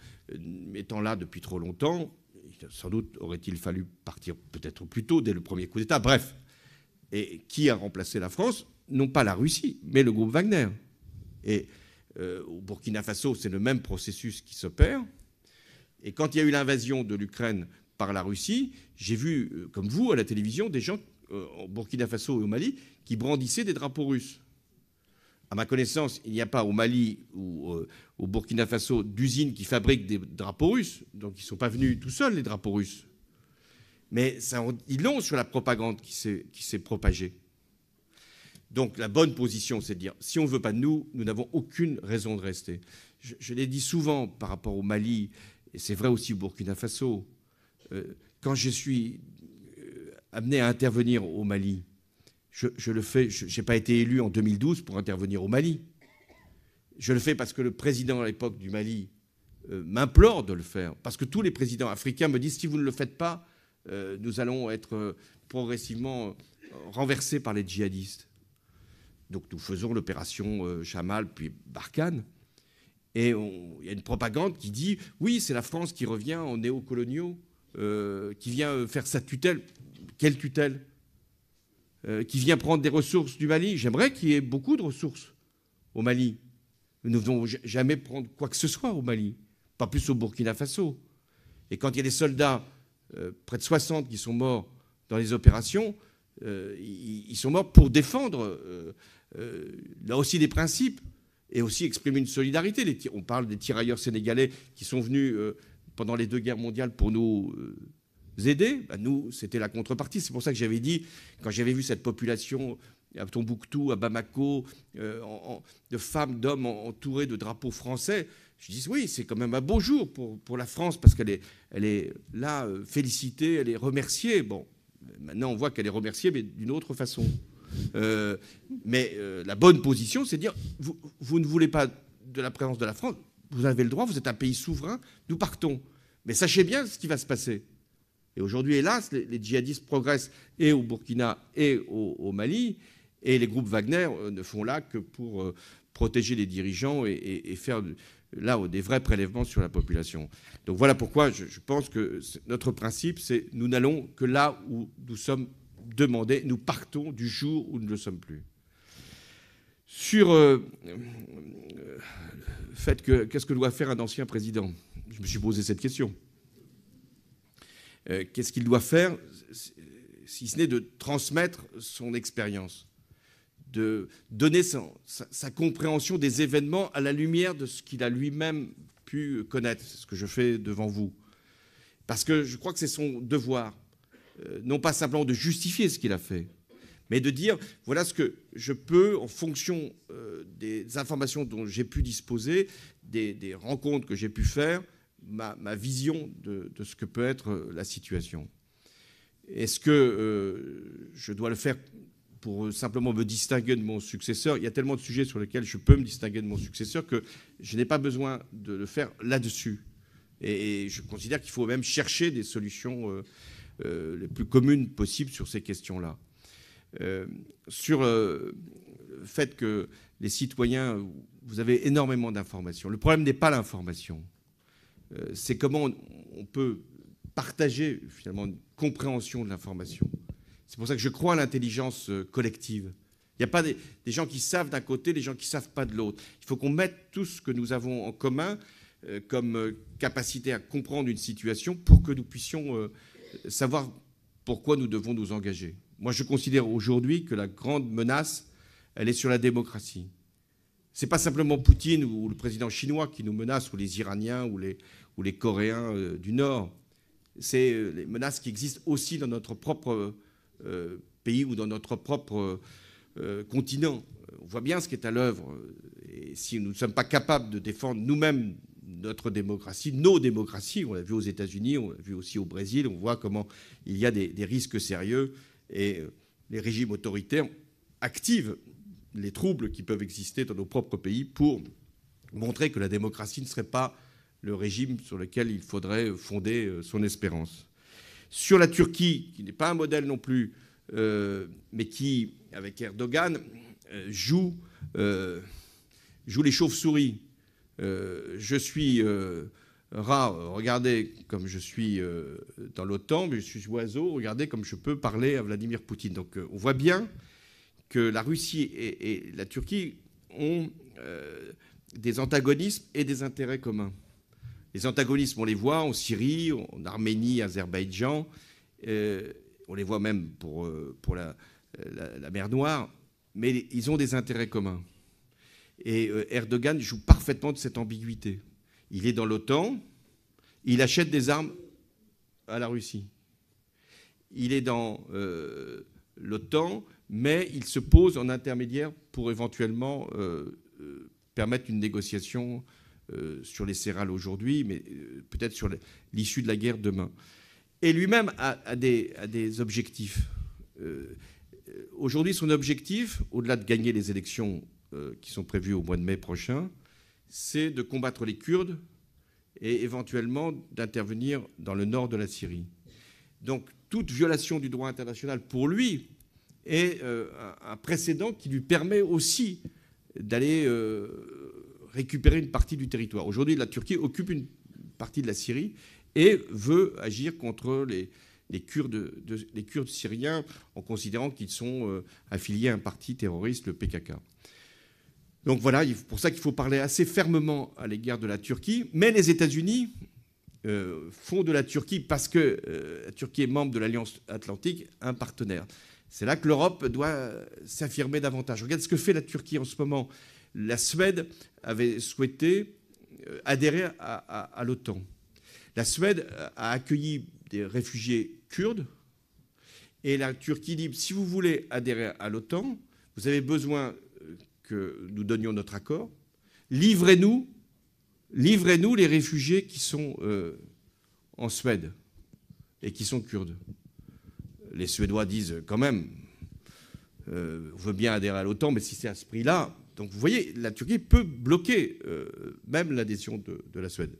étant là depuis trop longtemps. Sans doute aurait-il fallu partir peut-être plus tôt, dès le premier coup d'État. Bref. Et qui a remplacé la France Non pas la Russie, mais le groupe Wagner. Et euh, au Burkina Faso, c'est le même processus qui s'opère. Et quand il y a eu l'invasion de l'Ukraine par la Russie, j'ai vu, euh, comme vous, à la télévision, des gens au Burkina Faso et au Mali qui brandissaient des drapeaux russes. À ma connaissance, il n'y a pas au Mali ou euh, au Burkina Faso d'usines qui fabriquent des drapeaux russes. Donc ils ne sont pas venus tout seuls, les drapeaux russes. Mais ça, ils l'ont sur la propagande qui s'est propagée. Donc la bonne position, c'est de dire, si on ne veut pas de nous, nous n'avons aucune raison de rester. Je, l'ai dit souvent par rapport au Mali, et c'est vrai aussi au Burkina Faso, euh, quand je suis euh, amené à intervenir au Mali, je, le fais, je n'ai pas été élu en 2012 pour intervenir au Mali. Je le fais parce que le président à l'époque du Mali euh, m'implore de le faire, parce que tous les présidents africains me disent si vous ne le faites pas, euh, nous allons être euh, progressivement renversés par les djihadistes. Donc nous faisons l'opération Chamal puis Barkhane. Et il y a une propagande qui dit oui, c'est la France qui revient en néocoloniaux, qui vient faire sa tutelle. Quelle tutelle euh, qui vient prendre des ressources du Mali. J'aimerais qu'il y ait beaucoup de ressources au Mali. Nous ne devons jamais prendre quoi que ce soit au Mali, pas plus au Burkina Faso. Et quand il y a des soldats, euh, près de 60, qui sont morts dans les opérations, euh, ils, sont morts pour défendre, là aussi, des principes et aussi exprimer une solidarité. on parle des tirailleurs sénégalais qui sont venus pendant les deux guerres mondiales pour nous aider. Bah, nous, c'était la contrepartie. C'est pour ça que j'avais dit, quand j'avais vu cette population à Tombouctou, à Bamako, euh, de femmes, d'hommes entourés de drapeaux français, je dis oui, c'est quand même un beau jour pour, pour la France parce qu'elle est, elle est là, euh, félicitée, elle est remerciée. Bon, maintenant on voit qu'elle est remerciée, mais d'une autre façon. Euh, mais la bonne position, c'est de dire vous, vous, ne voulez pas de la présence de la France, vous avez le droit, vous êtes un pays souverain, nous partons. Mais sachez bien ce qui va se passer. Et aujourd'hui, hélas, les, djihadistes progressent et au Burkina et au, Mali, et les groupes Wagner euh, ne font là que pour euh, protéger les dirigeants et, faire là oh, des vrais prélèvements sur la population. Donc voilà pourquoi je, pense que notre principe, c'est nous n'allons que là où nous sommes demandés, nous partons du jour où nous ne le sommes plus. Sur euh, le fait que qu'est-ce que doit faire un ancien président Je me suis posé cette question. Euh, qu'est-ce qu'il doit faire si ce n'est de transmettre son expérience, de donner sa, compréhension des événements à la lumière de ce qu'il a lui-même pu connaître, ce que je fais devant vous. Parce que je crois que c'est son devoir, euh, non pas simplement de justifier ce qu'il a fait, mais de dire, voilà ce que je peux, en fonction euh, des informations dont j'ai pu disposer, des rencontres que j'ai pu faire, ma, vision de, ce que peut être euh, la situation. Est-ce que euh, je dois le faire pour euh, simplement me distinguer de mon successeur Il y a tellement de sujets sur lesquels je peux me distinguer de mon successeur que je n'ai pas besoin de le faire là-dessus. Et, je considère qu'il faut même chercher des solutions les plus communes possibles sur ces questions-là. sur le fait que les citoyens, vous avez énormément d'informations. Le problème n'est pas l'information. Euh, c'est comment on peut partager finalement une compréhension de l'information. C'est pour ça que je crois à l'intelligence euh, collective. Il n'y a pas des, gens qui savent d'un côté, des gens qui ne savent pas de l'autre. Il faut qu'on mette tout ce que nous avons en commun euh, comme capacité à comprendre une situation pour que nous puissions savoir pourquoi nous devons nous engager. Moi, je considère aujourd'hui que la grande menace, elle est sur la démocratie. Ce n'est pas simplement Poutine ou le président chinois qui nous menace, ou les Iraniens, ou les, ou les Coréens euh, du Nord. C'est euh, les menaces qui existent aussi dans notre propre euh, pays ou dans notre propre continent. On voit bien ce qui est à l'œuvre. Et si nous ne sommes pas capables de défendre nous-mêmes notre démocratie, nos démocraties, on l'a vu aux États-Unis, on l'a vu aussi au Brésil, on voit comment il y a des, des risques sérieux et les régimes autoritaires activent les troubles qui peuvent exister dans nos propres pays pour montrer que la démocratie ne serait pas le régime sur lequel il faudrait fonder euh, son espérance. Sur la Turquie, qui n'est pas un modèle non plus, euh, mais qui, avec Erdogan, euh, joue, joue les chauves-souris. je suis rare, regardez comme je suis dans l'OTAN, mais je suis oiseau, regardez comme je peux parler à Vladimir Poutine. Donc on voit bien que la Russie et la Turquie ont des antagonismes et des intérêts communs. Les antagonismes, on les voit en Syrie, en Arménie, Azerbaïdjan, euh, on les voit même pour, euh, pour euh, la, mer Noire, mais ils ont des intérêts communs. Et Erdogan joue parfaitement de cette ambiguïté. Il est dans l'OTAN, il achète des armes à la Russie. Il est dans l'OTAN, mais il se pose en intermédiaire pour éventuellement permettre une négociation euh, sur les Sérales aujourd'hui, mais euh, peut-être sur l'issue de la guerre demain. Et lui-même a, des, objectifs. Euh, aujourd'hui, son objectif, au-delà de gagner les élections qui sont prévues au mois de mai prochain, c'est de combattre les Kurdes et éventuellement d'intervenir dans le nord de la Syrie. Donc toute violation du droit international pour lui est un précédent qui lui permet aussi d'aller récupérer une partie du territoire. Aujourd'hui, la Turquie occupe une partie de la Syrie et veut agir contre les, les Kurdes, de, Kurdes syriens en considérant qu'ils sont euh, affiliés à un parti terroriste, le PKK. Donc voilà, c'est pour ça qu'il faut parler assez fermement à l'égard de la Turquie. Mais les États-Unis euh, font de la Turquie, parce que euh, la Turquie est membre de l'Alliance atlantique, un partenaire. C'est là que l'Europe doit s'affirmer davantage. Regarde ce que fait la Turquie en ce moment la Suède avait souhaité euh, adhérer à, l'OTAN. La Suède euh, a accueilli des réfugiés kurdes et la Turquie dit si vous voulez adhérer à l'OTAN, vous avez besoin euh, que nous donnions notre accord. Livrez-nous, livrez-nous les réfugiés qui sont en Suède et qui sont kurdes. Les Suédois disent quand même, on veut bien adhérer à l'OTAN, mais si c'est à ce prix-là, donc vous voyez, la Turquie peut bloquer euh, même l'adhésion de, la Suède.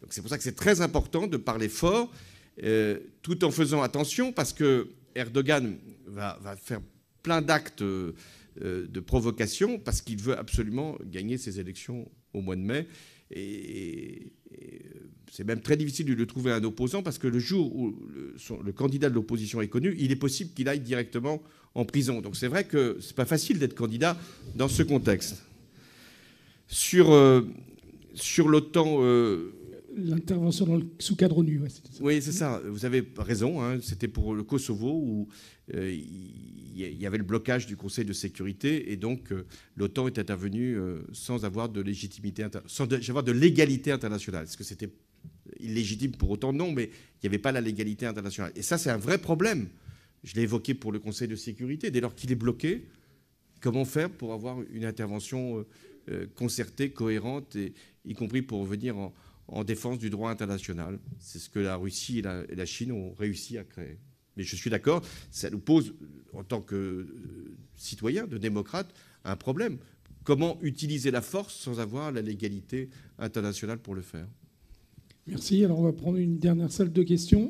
Donc c'est pour ça que c'est très important de parler fort, euh, tout en faisant attention, parce que Erdogan va, faire plein d'actes euh, de provocation, parce qu'il veut absolument gagner ses élections au mois de mai. Et, c'est même très difficile de le trouver un opposant parce que le jour où le, le candidat de l'opposition est connu, il est possible qu'il aille directement en prison. Donc c'est vrai que c'est pas facile d'être candidat dans ce contexte. Sur, euh, sur l'OTAN. Euh, L'intervention sous cadre nu oui, c'est ça. Vous avez raison. Hein. C'était pour le Kosovo où euh, il y, avait le blocage du Conseil de sécurité et donc l'OTAN est intervenue sans avoir de légitimité, sans avoir de légalité internationale. Est-ce que c'était illégitime pour autant Non, mais il n'y avait pas la légalité internationale. Et ça, c'est un vrai problème je l'ai évoqué pour le Conseil de sécurité. Dès lors qu'il est bloqué, comment faire pour avoir une intervention euh, euh, concertée, cohérente, et, y compris pour revenir en, défense du droit international C'est ce que la Russie et la, Chine ont réussi à créer. Mais je suis d'accord, ça nous pose, en tant que euh, citoyen, de démocrates, un problème. Comment utiliser la force sans avoir la légalité internationale pour le faire Merci. Alors on va prendre une dernière salle de questions.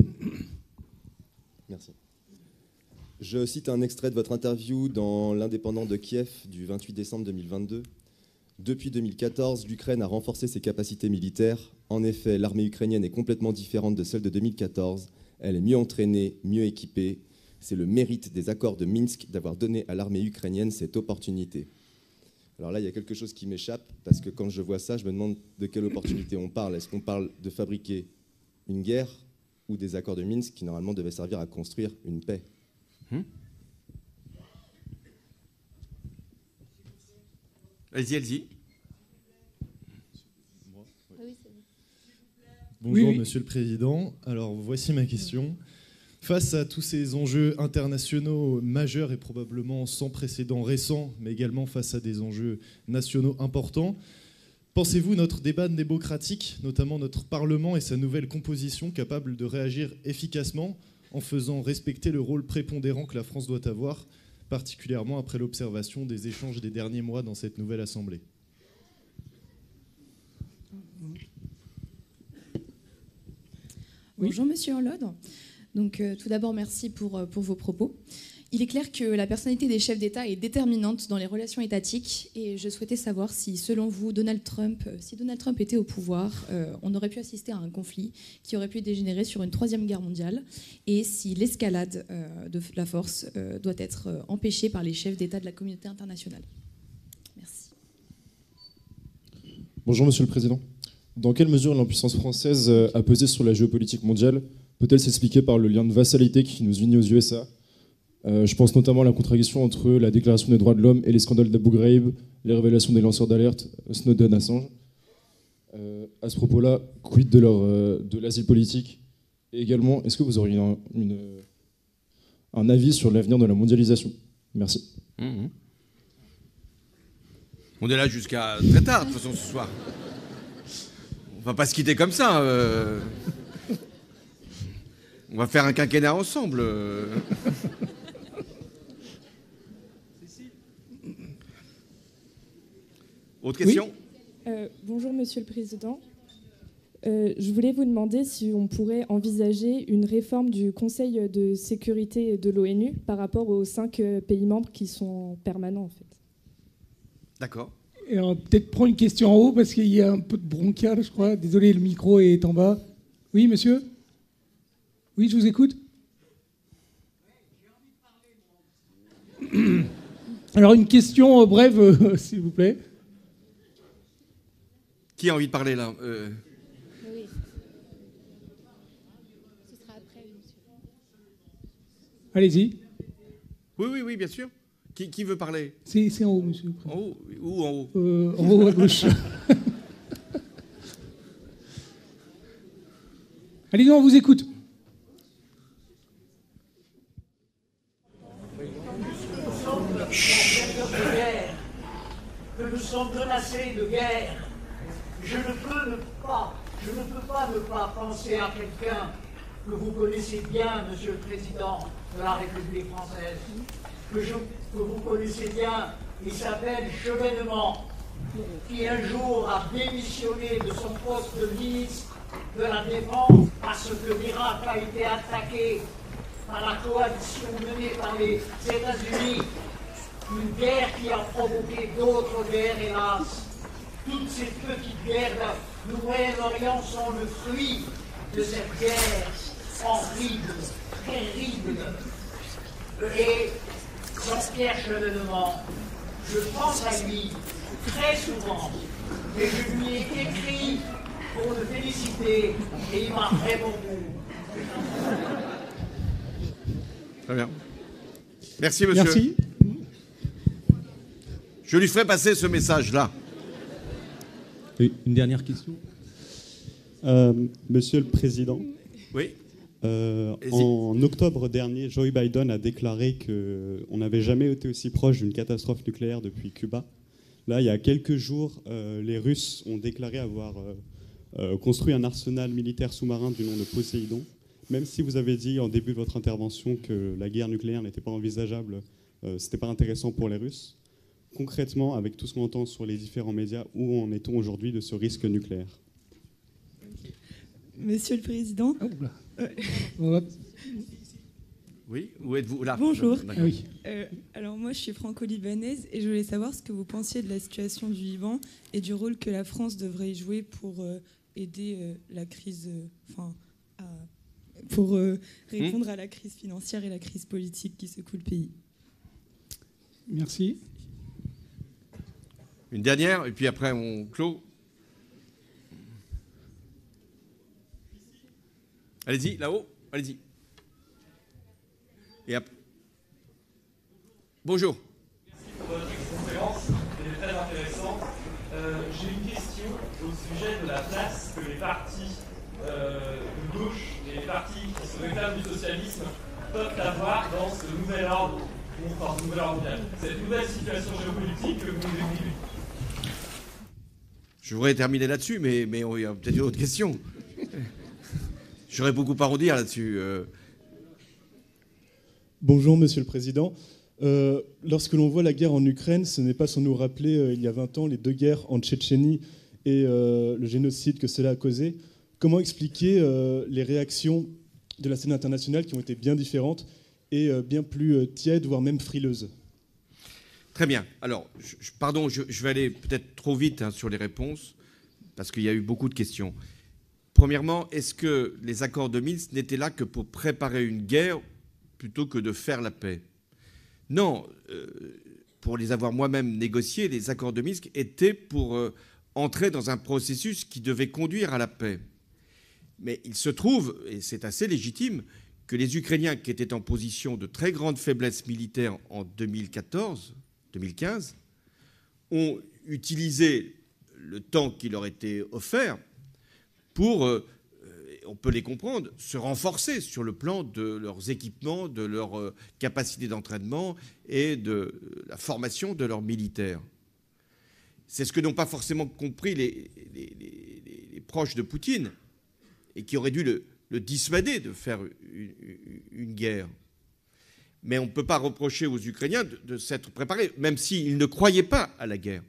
Merci. Je cite un extrait de votre interview dans l'Indépendant de Kiev du 28 décembre 2022. Depuis 2014, l'Ukraine a renforcé ses capacités militaires. En effet, l'armée ukrainienne est complètement différente de celle de 2014. Elle est mieux entraînée, mieux équipée. C'est le mérite des accords de Minsk d'avoir donné à l'armée ukrainienne cette opportunité. Alors là, il y a quelque chose qui m'échappe, parce que quand je vois ça, je me demande de quelle opportunité on parle. Est-ce qu'on parle de fabriquer une guerre ou des accords de Minsk qui normalement devaient servir à construire une paix Mhm. Bonjour, Monsieur le Président. Alors, voici ma question. Face à tous ces enjeux internationaux majeurs et probablement sans précédent récents, mais également face à des enjeux nationaux importants, pensez-vous notre débat démocratique, notamment notre Parlement et sa nouvelle composition, capable de réagir efficacement en faisant respecter le rôle prépondérant que la France doit avoir, particulièrement après l'observation des échanges des derniers mois dans cette nouvelle Assemblée Bonjour Monsieur Hollande. Donc, euh, tout d'abord, merci pour, euh, pour vos propos. Il est clair que la personnalité des chefs d'État est déterminante dans les relations étatiques et je souhaitais savoir si, selon vous, Donald Trump, euh, si Donald Trump était au pouvoir, euh, on aurait pu assister à un conflit qui aurait pu dégénérer sur une troisième guerre mondiale et si l'escalade euh, de la force doit être empêchée par les chefs d'État de la communauté internationale. Merci. Bonjour, Monsieur le Président. Dans quelle mesure l'impuissance française a pesé sur la géopolitique mondiale Peut-elle s'expliquer par le lien de vassalité qui nous unit aux USA euh, je pense notamment à la contradiction entre la déclaration des droits de l'homme et les scandales d'Abu Ghraib, les révélations des lanceurs d'alerte, Snowden, Assange. Euh, à ce propos-là, quid de, leur, euh, de l'asile politique Et également, est-ce que vous auriez un, avis sur l'avenir de la mondialisation Merci. Mmh, mmh. On est là jusqu'à très tard, de toute façon, ce soir. On va pas se quitter comme ça. On va faire un quinquennat ensemble. Autre question euh, Bonjour, Monsieur le Président. Euh, je voulais vous demander si on pourrait envisager une réforme du Conseil de sécurité de l'ONU par rapport aux cinq euh, pays membres qui sont permanents, en fait. D'accord. Et on peut-être prendre une question en haut parce qu'il y a un peu de bronchial, je crois. Désolé, le micro est en bas. Oui, monsieur Oui, je vous écoute. Alors, une question brève, s'il vous plaît. Qui a envie de parler là euh? Oui. après, Allez-y. Oui, oui, oui, bien sûr. Qui, qui veut parler C'est en haut, monsieur. En haut ou en haut euh, En haut à gauche. Allez-y, on vous écoute. Que nous sommes menacés de guerre je ne peux pas, je ne peux pas ne pas penser à quelqu'un que vous connaissez bien, Monsieur le Président de la République française, que, vous connaissez bien, il s'appelle Chevènement, qui un jour a démissionné de son poste de ministre de la Défense parce que l'Irak a été attaqué par la coalition menée par les États-Unis, une guerre qui a provoqué d'autres guerres, hélas. Toutes ces petites guerres du Moyen-Orient sont le fruit de cette guerre horrible, terrible. Et Jean-Pierre demande, je pense à lui très souvent, et je lui ai écrit pour le féliciter, et il m'a répondu. Très bien. Merci, monsieur. Merci. Je lui ferai passer ce message-là. Une dernière question euh, Monsieur le Président. Oui. Euh, en octobre dernier, Joe Biden a déclaré qu'on n'avait jamais été aussi proche d'une catastrophe nucléaire depuis Cuba. Là, il y a quelques jours, euh, les Russes ont déclaré avoir construit un arsenal militaire sous-marin du nom de Poséidon. Même si vous avez dit en début de votre intervention que la guerre nucléaire n'était pas envisageable, ce n'était pas intéressant pour les Russes concrètement, avec tout ce qu'on entend sur les différents médias, où en est-on aujourd'hui de ce risque nucléaire Monsieur le Président. Ah, euh, oui, où êtes-vous Bonjour. Ah euh, alors moi, je suis franco-libanaise et je voulais savoir ce que vous pensiez de la situation du Liban et du rôle que la France devrait jouer pour euh, aider la crise, enfin, pour répondre hmm. à la crise financière et la crise politique qui secoue le pays. Merci. Une dernière, et puis après on clôt. Allez-y, là-haut, allez-y. Et Bonjour. Merci pour votre conférence, elle est très intéressante. J'ai une question au sujet de la place que les partis euh, de gauche les partis qui se réclament du socialisme peuvent avoir dans ce nouvel ordre, dans ce nouvel ordre mondial. Cette nouvelle situation géopolitique que vous décrivez je voudrais terminer là-dessus, mais, il y a peut-être une autre question. J'aurais beaucoup à redire là-dessus. Euh. Bonjour, Monsieur le Président. Euh, lorsque l'on voit la guerre en Ukraine, ce n'est pas sans nous rappeler, euh, il y a 20 ans, les deux guerres en Tchétchénie et le génocide que cela a causé. Comment expliquer les réactions de la scène internationale qui ont été bien différentes et bien plus tièdes, voire même frileuses Très bien. Alors, pardon, je, vais aller peut-être trop vite hein, sur les réponses, parce qu'il y a eu beaucoup de questions. Premièrement, est-ce que les accords de Minsk n'étaient là que pour préparer une guerre plutôt que de faire la paix Non, euh, pour les avoir moi-même négociés, les accords de Minsk étaient pour euh, entrer dans un processus qui devait conduire à la paix. Mais il se trouve, et c'est assez légitime, que les Ukrainiens qui étaient en position de très grande faiblesse militaire en 2014, 2015, ont utilisé le temps qui leur était offert pour, euh, euh, on peut les comprendre, se renforcer sur le plan de leurs équipements, de leurs euh, capacités d'entraînement et de la formation de leurs militaires. C'est ce que n'ont pas forcément compris les, proches de Poutine et qui auraient dû le, dissuader de faire une guerre. Mais on ne peut pas reprocher aux Ukrainiens de, s'être préparés, même s'ils ne croyaient pas à la guerre.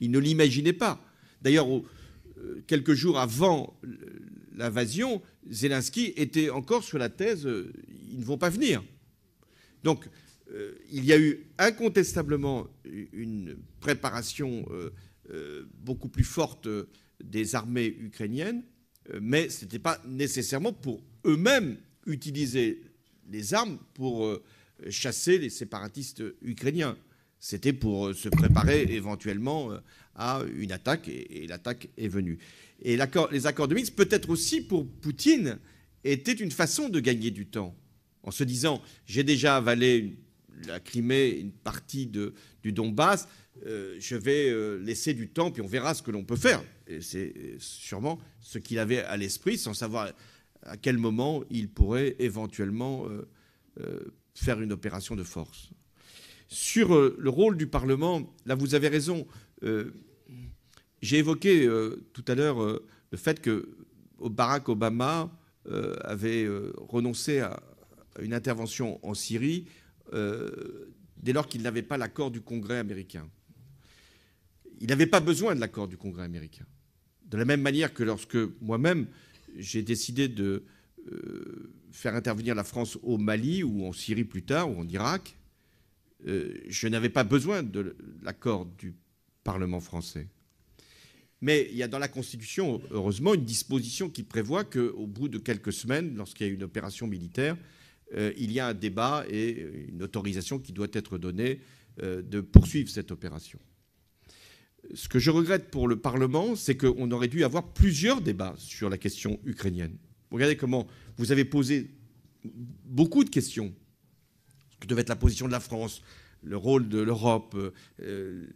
Ils ne l'imaginaient pas. D'ailleurs, euh, quelques jours avant l'invasion, Zelensky était encore sur la thèse euh, ils ne vont pas venir. Donc, euh, il y a eu incontestablement une préparation beaucoup plus forte des armées ukrainiennes, mais ce n'était pas nécessairement pour eux-mêmes utiliser les armes pour euh, chasser les séparatistes ukrainiens. C'était pour euh, se préparer éventuellement euh, à une attaque, et, l'attaque est venue. Et les accords de Minsk, peut-être aussi pour Poutine, étaient une façon de gagner du temps, en se disant, j'ai déjà avalé la Crimée, une partie du Donbass, je vais laisser du temps, puis on verra ce que l'on peut faire. Et c'est sûrement ce qu'il avait à l'esprit, sans savoir à quel moment il pourrait éventuellement euh, euh, faire une opération de force. Sur euh, le rôle du Parlement, là vous avez raison. J'ai évoqué tout à l'heure le fait que Barack Obama avait renoncé à une intervention en Syrie dès lors qu'il n'avait pas l'accord du Congrès américain. Il n'avait pas besoin de l'accord du Congrès américain. De la même manière que lorsque moi-même, j'ai décidé de euh, faire intervenir la France au Mali ou en Syrie plus tard ou en Irak, euh, je n'avais pas besoin de l'accord du Parlement français. Mais il y a dans la Constitution, heureusement, une disposition qui prévoit qu'au bout de quelques semaines, lorsqu'il y a une opération militaire, euh, il y a un débat et une autorisation qui doit être donnée de poursuivre cette opération. Ce que je regrette pour le Parlement, c'est qu'on aurait dû avoir plusieurs débats sur la question ukrainienne. Regardez comment vous avez posé beaucoup de questions. que devait être la position de la France, le rôle de l'Europe, euh,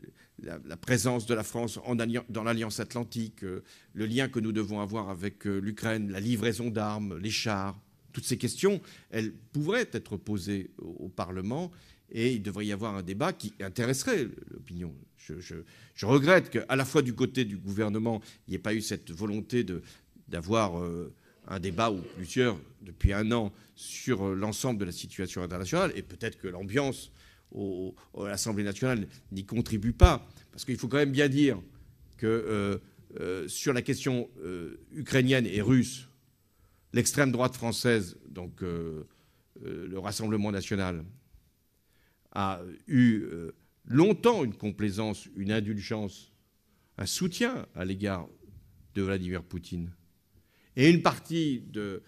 la, présence de la France dans l'Alliance atlantique, euh, le lien que nous devons avoir avec euh, l'Ukraine, la livraison d'armes, les chars. Toutes ces questions, elles pourraient être posées au Parlement et il devrait y avoir un débat qui intéresserait l'opinion. Je, regrette qu'à la fois du côté du gouvernement, il n'y ait pas eu cette volonté d'avoir euh, un débat ou plusieurs depuis un an sur euh, l'ensemble de la situation internationale, et peut-être que l'ambiance à l'Assemblée nationale n'y contribue pas, parce qu'il faut quand même bien dire que euh, sur la question ukrainienne et russe, l'extrême droite française, donc le Rassemblement national, a eu euh, longtemps une complaisance, une indulgence, un soutien à l'égard de Vladimir Poutine. Et une partie de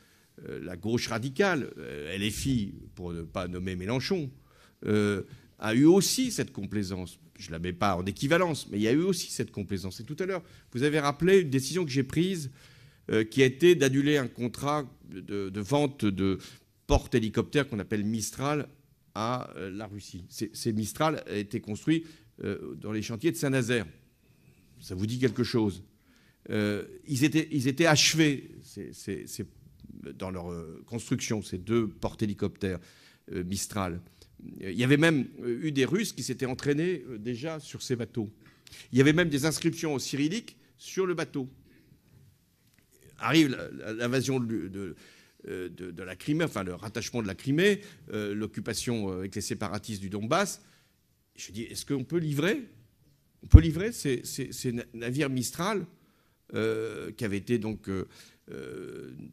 euh, la gauche radicale, euh, LFI, pour ne pas nommer Mélenchon, a eu aussi cette complaisance. Je ne la mets pas en équivalence, mais il y a eu aussi cette complaisance. Et tout à l'heure, vous avez rappelé une décision que j'ai prise qui a été d'annuler un contrat de vente de porte-hélicoptère qu'on appelle Mistral à euh, la Russie. Ces Mistral a été construit euh, dans les chantiers de Saint-Nazaire. Ça vous dit quelque chose euh, ils, étaient, ils étaient achevés dans leur construction, ces deux porte-hélicoptères Mistral. Il y avait même eu des Russes qui s'étaient entraînés déjà sur ces bateaux. Il y avait même des inscriptions Cyrillique sur le bateau. Arrive l'invasion de euh, de, la Crimée, enfin le rattachement de la Crimée, euh, l'occupation euh, avec les séparatistes du Donbass. Je dis, est-ce qu'on peut livrer On peut livrer ces, navires Mistral qui avaient été donc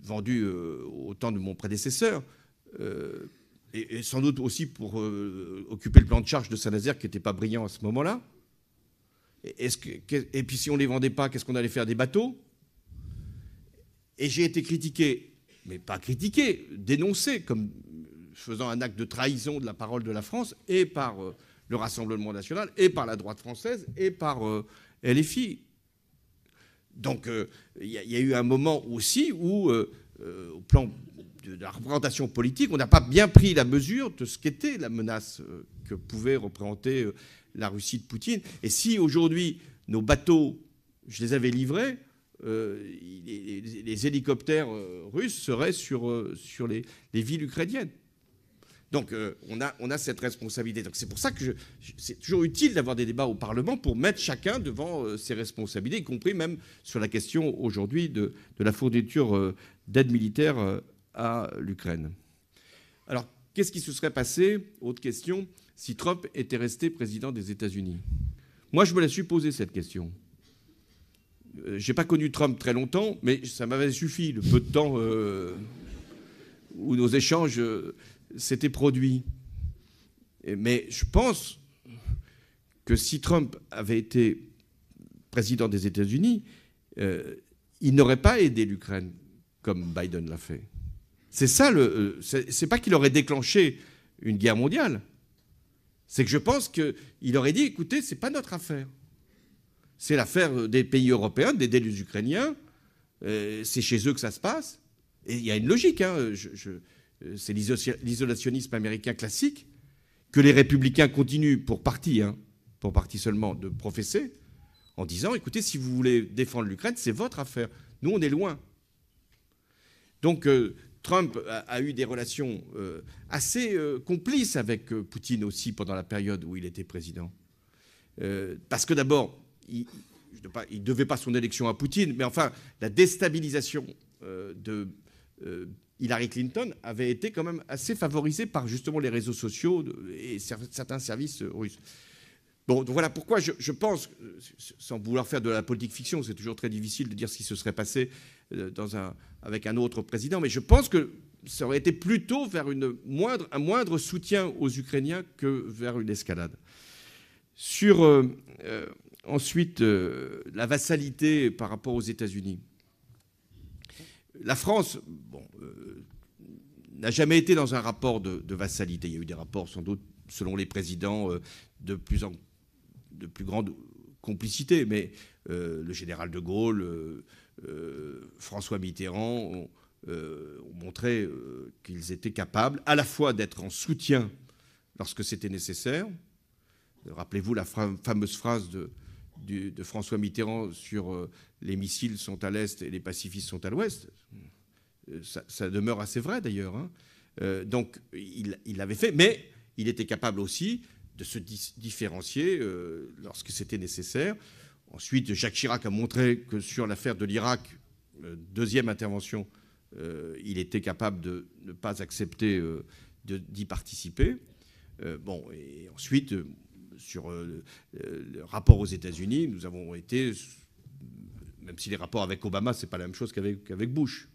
vendus au temps de mon prédécesseur, et, sans doute aussi pour occuper le plan de charge de Saint-Nazaire qui n'était pas brillant à ce moment-là. Et, et puis si on ne les vendait pas, qu'est-ce qu'on allait faire des bateaux Et j'ai été critiqué mais pas critiqué, dénoncé comme euh, faisant un acte de trahison de la parole de la France et par euh, le Rassemblement national et par la droite française et par euh, LFI. Donc il y, a eu un moment aussi où, au plan de la représentation politique, on n'a pas bien pris la mesure de ce qu'était la menace que pouvait représenter la Russie de Poutine. Et si aujourd'hui nos bateaux, je les avais livrés, euh, les, hélicoptères euh, russes seraient sur, euh, les, villes ukrainiennes. Donc on, a, cette responsabilité. Donc c'est pour ça que c'est toujours utile d'avoir des débats au Parlement pour mettre chacun devant ses responsabilités, y compris même sur la question aujourd'hui de, la fourniture d'aide militaire à l'Ukraine. Alors qu'est-ce qui se serait passé, autre question, si Trump était resté président des États-Unis Moi je me la suis posée cette question. Euh, j'ai pas connu Trump très longtemps, mais ça m'avait suffi le peu de temps euh, où nos échanges euh, s'étaient produits. mais je pense que si Trump avait été président des États-Unis, il n'aurait pas aidé l'Ukraine comme Biden l'a fait. C'est ça le. C'est pas qu'il aurait déclenché une guerre mondiale. C'est que je pense qu'il aurait dit écoutez, c'est pas notre affaire. C'est l'affaire des pays européens, des délus ukrainiens. Euh, c'est chez eux que ça se passe. Et il y a une logique. Hein. Euh, c'est l'isolationnisme américain classique que les républicains continuent, pour partie, hein, pour partie seulement, de professer en disant écoutez, si vous voulez défendre l'Ukraine, c'est votre affaire. Nous, on est loin. Donc, euh, Trump a, eu des relations assez complices avec Poutine aussi pendant la période où il était président. parce que d'abord, il, il, devait pas son élection à Poutine, mais enfin, la déstabilisation euh, de euh, Hillary Clinton avait été quand même assez favorisée par justement les réseaux sociaux et certains services euh, russes. Bon, donc voilà pourquoi je, pense, sans vouloir faire de la politique fiction, c'est toujours très difficile de dire ce qui se serait passé dans un, avec un autre président, mais je pense que ça aurait été plutôt vers une moindre, un moindre soutien aux Ukrainiens que vers une escalade. Sur, Ensuite, euh, la vassalité par rapport aux États-Unis. La France euh, n'a jamais été dans un rapport de, vassalité. Il y a eu des rapports, sans doute, selon les présidents, euh, de, plus en, de plus grande complicité. Mais le général de Gaulle, François Mitterrand ont montré qu'ils étaient capables à la fois d'être en soutien lorsque c'était nécessaire. Rappelez-vous la fameuse phrase de, de François Mitterrand sur euh, les missiles sont à l'est et les pacifistes sont à l'ouest, euh, ça, demeure assez vrai d'ailleurs. Hein. Euh, donc il, l'avait fait, mais il était capable aussi de se différencier lorsque c'était nécessaire. Ensuite, Jacques Chirac a montré que sur l'affaire de l'Irak, deuxième intervention, il était capable de ne pas accepter d'y participer. bon, et ensuite sur euh, le rapport aux États-Unis, nous avons été, même si les rapports avec Obama, ce n'est pas la même chose qu'avec Bush.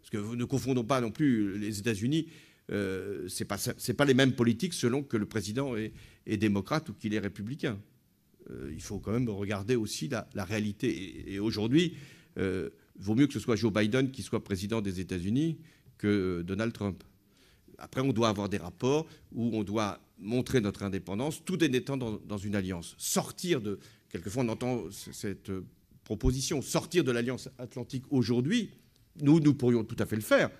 Parce que ne confondons pas non plus les États-Unis. Euh, ce n'est pas, pas, les mêmes politiques selon que le président est, démocrate ou qu'il est républicain. Euh, il faut quand même regarder aussi la, réalité. Et, aujourd'hui, il vaut mieux que ce soit Joe Biden qui soit président des États-Unis que Donald Trump. Après, on doit avoir des rapports où on doit montrer notre indépendance tout en étant dans, une alliance. Sortir de, quelquefois on entend cette euh, proposition, sortir de l'alliance atlantique aujourd'hui, nous, nous pourrions tout à fait le faire.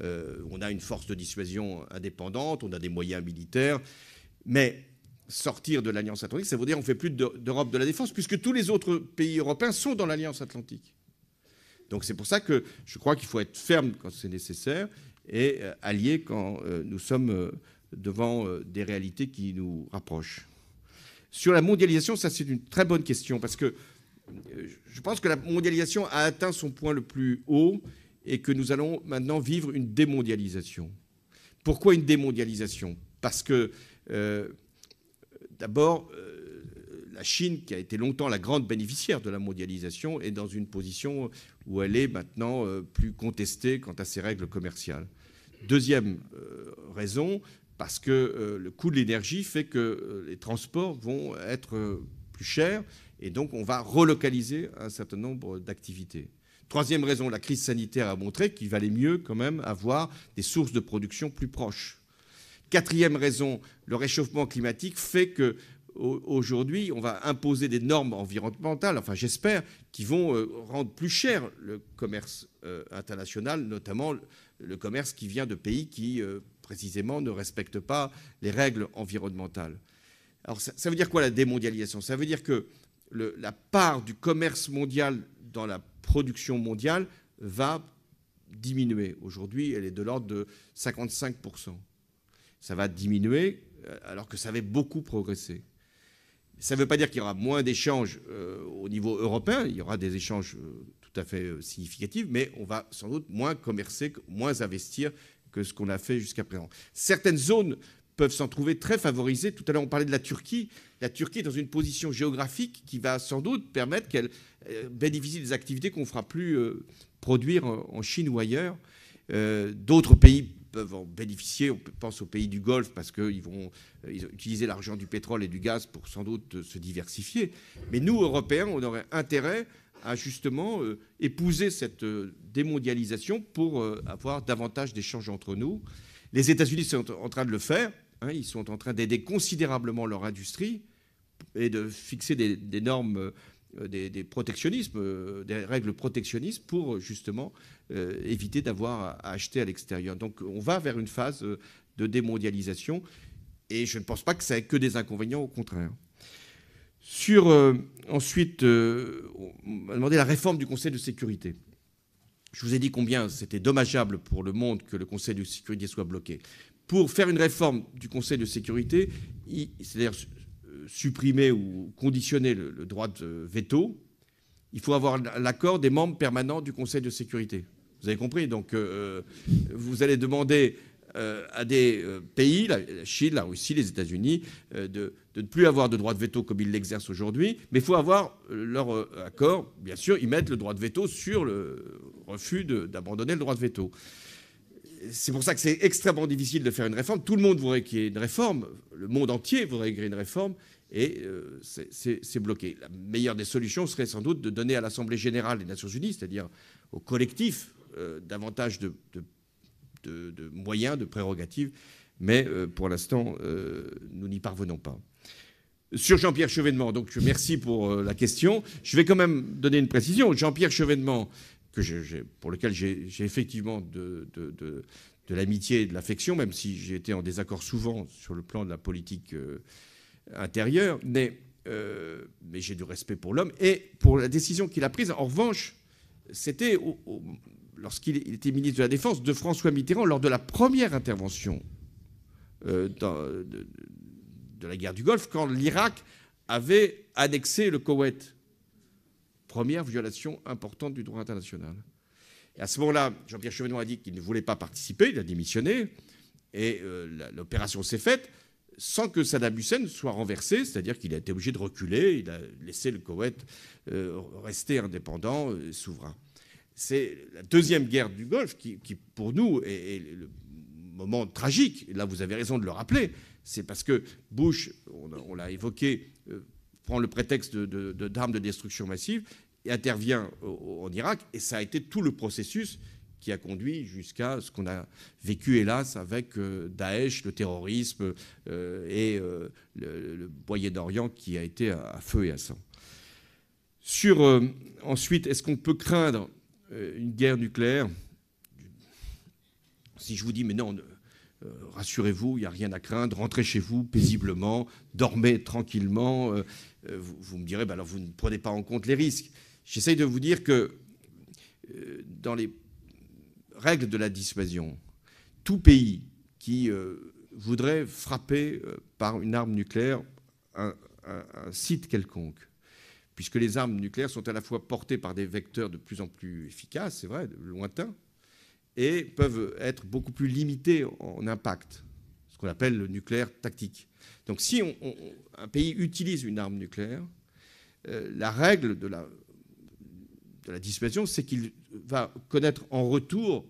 Euh, on a une force de dissuasion indépendante, on a des moyens militaires, mais sortir de l'Alliance atlantique, ça veut dire on fait plus d'Europe de la défense, puisque tous les autres pays européens sont dans l'Alliance atlantique. Donc c'est pour ça que je crois qu'il faut être ferme quand c'est nécessaire et euh, allié quand nous sommes devant euh, des réalités qui nous rapprochent. Sur la mondialisation, ça c'est une très bonne question, parce que euh, je pense que la mondialisation a atteint son point le plus haut et que nous allons maintenant vivre une démondialisation. Pourquoi une démondialisation Parce que euh, d'abord, la Chine, qui a été longtemps la grande bénéficiaire de la mondialisation, est dans une position où elle est maintenant plus contestée quant à ses règles commerciales. Deuxième raison, parce que euh, le coût de l'énergie fait que euh, les transports vont être euh, plus chers et donc on va relocaliser un certain nombre d'activités. Troisième raison, la crise sanitaire a montré qu'il valait mieux quand même avoir des sources de production plus proches. Quatrième raison, le réchauffement climatique fait que aujourd'hui, on va imposer des normes environnementales, enfin j'espère, qui vont rendre plus cher le commerce international, notamment le commerce qui vient de pays qui précisément, ne respecte pas les règles environnementales. Alors ça, veut dire quoi la démondialisation Ça veut dire que la part du commerce mondial dans la production mondiale va diminuer. Aujourd'hui, elle est de l'ordre de 55%. Ça va diminuer euh, alors que ça avait beaucoup progressé. Ça ne veut pas dire qu'il y aura moins d'échanges euh, au niveau européen, il y aura des échanges euh, tout à fait significatifs, mais on va sans doute moins commercer, moins investir que ce qu'on a fait jusqu'à présent. Certaines zones peuvent s'en trouver très favorisées. Tout à l'heure, on parlait de la Turquie. La Turquie est dans une position géographique qui va sans doute permettre qu'elle euh, bénéficie des activités qu'on ne fera plus euh, produire euh, en Chine ou ailleurs. D'autres pays peuvent en bénéficier. On pense aux pays du Golfe parce qu'ils vont utiliser l'argent du pétrole et du gaz pour sans doute se diversifier. Mais nous, Européens, on aurait intérêt à justement euh, épousé épouser cette euh, démondialisation pour euh, avoir davantage d'échanges entre nous. Les États-Unis sont en train de le faire. Hein, ils sont en train d'aider considérablement leur industrie et de fixer des, normes, des, protectionnismes, des règles protectionnistes pour justement éviter d'avoir à, acheter à l'extérieur. Donc on va vers une phase de démondialisation et je ne pense pas que ça ait que des inconvénients, au contraire. Sur ensuite, euh, on a demandé la réforme du Conseil de sécurité. Je vous ai dit combien c'était dommageable pour le monde que le Conseil de sécurité soit bloqué. Pour faire une réforme du Conseil de sécurité, c'est-à-dire euh, supprimer ou conditionner le, droit de veto, il faut avoir l'accord des membres permanents du Conseil de sécurité. Vous avez compris Donc, euh, vous allez demander euh, à des euh, pays, la Chine, la Russie, les États-Unis, euh, de, ne plus avoir de droit de veto comme ils l'exercent aujourd'hui. Mais il faut avoir leur accord. Bien sûr, ils mettent le droit de veto sur le refus d'abandonner le droit de veto. C'est pour ça que c'est extrêmement difficile de faire une réforme. Tout le monde voudrait qu'il y ait une réforme. Le monde entier voudrait qu'il y ait une réforme. Et c'est bloqué. La meilleure des solutions serait sans doute de donner à l'Assemblée générale des Nations unies, c'est-à-dire au collectif, davantage de, de de, moyens, de prérogatives, mais euh, pour l'instant, euh, nous n'y parvenons pas. Sur Jean-Pierre Chevènement, donc merci pour euh, la question. Je vais quand même donner une précision. Jean-Pierre Chevènement, pour lequel j'ai effectivement de, l'amitié et de l'affection, même si j'ai été en désaccord souvent sur le plan de la politique intérieure, mais, mais j'ai du respect pour l'homme et pour la décision qu'il a prise. En revanche, c'était lorsqu'il était ministre de la Défense, de François Mitterrand lors de la première intervention euh, de, la guerre du Golfe, quand l'Irak avait annexé le Koweït. Première violation importante du droit international. Et à ce moment-là, Jean-Pierre Chevènement a dit qu'il ne voulait pas participer, il a démissionné, et euh, l'opération s'est faite sans que Saddam Hussein soit renversé, c'est-à-dire qu'il a été obligé de reculer, il a laissé le Koweït euh, rester indépendant, et souverain c'est la deuxième guerre du Golfe qui, pour nous, est, le moment tragique. Là, vous avez raison de le rappeler. C'est parce que Bush, on, l'a évoqué, euh, prend le prétexte d'armes de, destruction massive et intervient en Irak. Et ça a été tout le processus qui a conduit jusqu'à ce qu'on a vécu, hélas, avec euh, Daesh, le terrorisme euh, et le, Boyer d'Orient qui a été à, feu et à sang. Sur, ensuite, est-ce qu'on peut craindre euh, une guerre nucléaire, si je vous dis, mais non, euh, rassurez-vous, il n'y a rien à craindre, rentrez chez vous paisiblement, dormez tranquillement, euh, vous, me direz, ben alors vous ne prenez pas en compte les risques. J'essaye de vous dire que dans les règles de la dissuasion, tout pays qui voudrait frapper par une arme nucléaire un site quelconque puisque les armes nucléaires sont à la fois portées par des vecteurs de plus en plus efficaces, c'est vrai, lointains, et peuvent être beaucoup plus limitées en impact, ce qu'on appelle le nucléaire tactique. Donc si un pays utilise une arme nucléaire, euh, la règle de la, la dissuasion, c'est qu'il va connaître en retour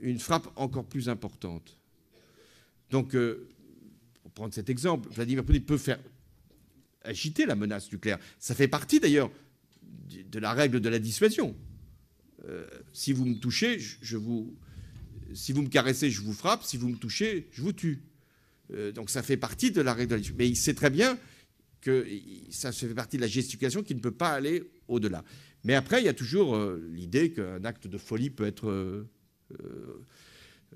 une frappe encore plus importante. Donc, euh, pour prendre cet exemple, Vladimir Poutine peut faire agiter la menace nucléaire. Ça fait partie d'ailleurs de la règle de la dissuasion. Euh, si vous me touchez, je vous. Si vous me caressez, je vous frappe. Si vous me touchez, je vous tue. Euh, donc ça fait partie de la règle de la dissuasion. Mais il sait très bien que ça fait partie de la gesticulation qui ne peut pas aller au-delà. Mais après, il y a toujours euh, l'idée qu'un acte de folie peut être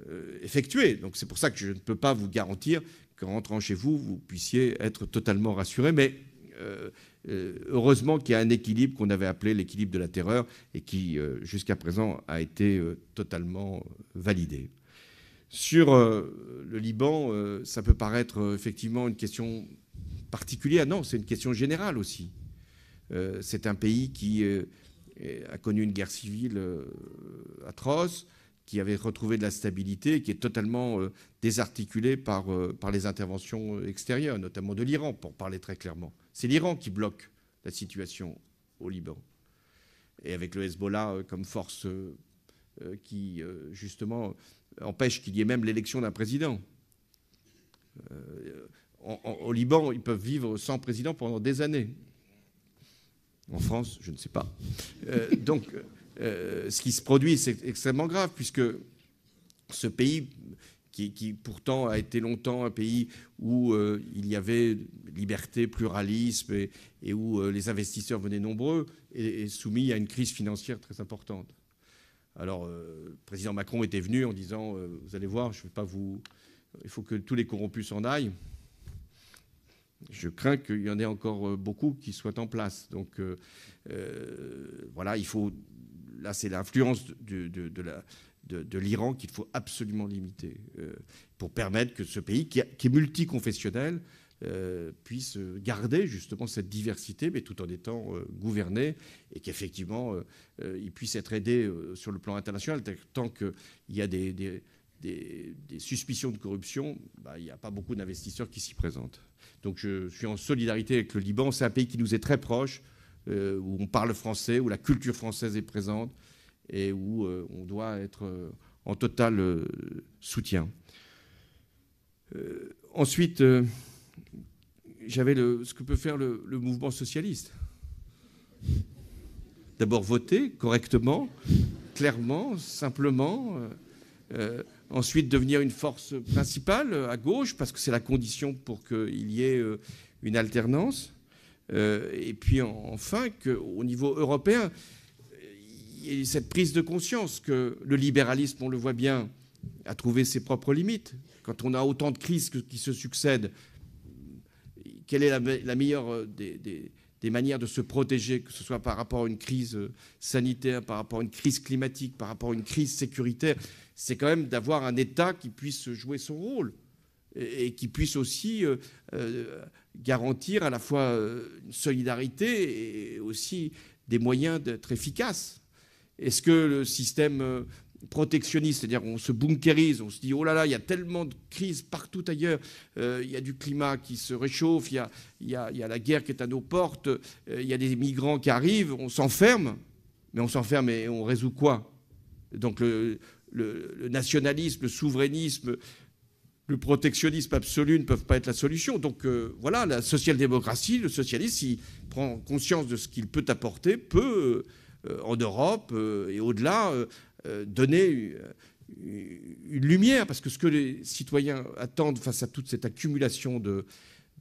euh, effectué. Donc c'est pour ça que je ne peux pas vous garantir qu'en rentrant chez vous, vous puissiez être totalement rassuré. Mais euh, euh, heureusement qu'il y a un équilibre qu'on avait appelé l'équilibre de la terreur et qui, jusqu'à présent, a été totalement validé. Sur le Liban, ça peut paraître effectivement une question particulière. Non, c'est une question générale aussi. c'est un pays qui a connu une guerre civile atroce, qui avait retrouvé de la stabilité, et qui est totalement euh, désarticulée par, euh, par les interventions extérieures, notamment de l'Iran, pour parler très clairement. C'est l'Iran qui bloque la situation au Liban. Et avec le Hezbollah euh, comme force qui, justement, empêche qu'il y ait même l'élection d'un président. au Liban, ils peuvent vivre sans président pendant des années. En France, je ne sais pas. donc. Euh, ce qui se produit, c'est extrêmement grave, puisque ce pays, qui, pourtant a été longtemps un pays où euh, il y avait liberté, pluralisme, et, où euh, les investisseurs venaient nombreux, est soumis à une crise financière très importante. Alors, le président Macron était venu en disant, vous allez voir, je ne vais pas vous... Il faut que tous les corrompus s'en aillent je crains qu'il y en ait encore beaucoup qui soient en place. Donc voilà, il faut là, c'est l'influence de, l'Iran qu'il faut absolument limiter euh, pour permettre que ce pays, qui, est multiconfessionnel, euh, puisse garder justement cette diversité, mais tout en étant euh, gouverné, et qu'effectivement, il puisse être aidé sur le plan international. Tant qu'il y a des, suspicions de corruption, bah, il n'y a pas beaucoup d'investisseurs qui s'y présentent. Donc je suis en solidarité avec le Liban, c'est un pays qui nous est très proche. Euh, où on parle français, où la culture française est présente et où euh, on doit être euh, en total soutien. ensuite, j'avais ce que peut faire le, mouvement socialiste. D'abord voter correctement, clairement, simplement. ensuite, devenir une force principale à gauche, parce que c'est la condition pour qu'il y ait une alternance. Euh, et puis enfin, qu'au niveau européen, il y cette prise de conscience que le libéralisme, on le voit bien, a trouvé ses propres limites. Quand on a autant de crises qui se succèdent, quelle est la, meilleure euh, des, manières de se protéger, que ce soit par rapport à une crise euh, sanitaire, par rapport à une crise climatique, par rapport à une crise sécuritaire C'est quand même d'avoir un État qui puisse jouer son rôle et, qui puisse aussi garantir à la fois euh, une solidarité et aussi des moyens d'être efficaces. Est-ce que le système euh, protectionniste, c'est-à-dire on se bunkérise, on se dit oh là là, il y a tellement de crises partout ailleurs, euh, il y a du climat qui se réchauffe, il y, a, la guerre qui est à nos portes, il y a des migrants qui arrivent, on s'enferme, mais on s'enferme et on résout quoi Donc le, nationalisme, le souverainisme, le protectionnisme absolu ne peuvent pas être la solution. Donc euh, voilà, la social-démocratie, le socialiste, s'il prend conscience de ce qu'il peut apporter, peut, euh, en Europe euh, et au-delà, donner une, lumière, parce que ce que les citoyens attendent face à toute cette accumulation de,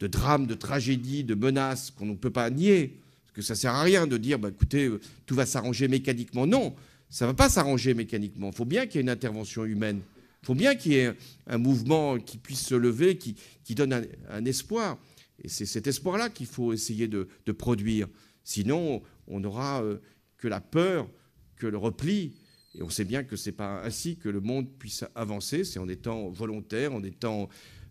drames, de tragédies, de menaces qu'on ne peut pas nier, parce que ça ne sert à rien de dire, bah, écoutez, tout va s'arranger mécaniquement. Non, ça ne va pas s'arranger mécaniquement. Il faut bien qu'il y ait une intervention humaine. Il faut bien qu'il y ait un mouvement qui puisse se lever, qui, donne un, espoir. Et c'est cet espoir-là qu'il faut essayer de, produire. Sinon, on n'aura euh, que la peur, que le repli. Et on sait bien que ce n'est pas ainsi que le monde puisse avancer. C'est en étant volontaire, en étant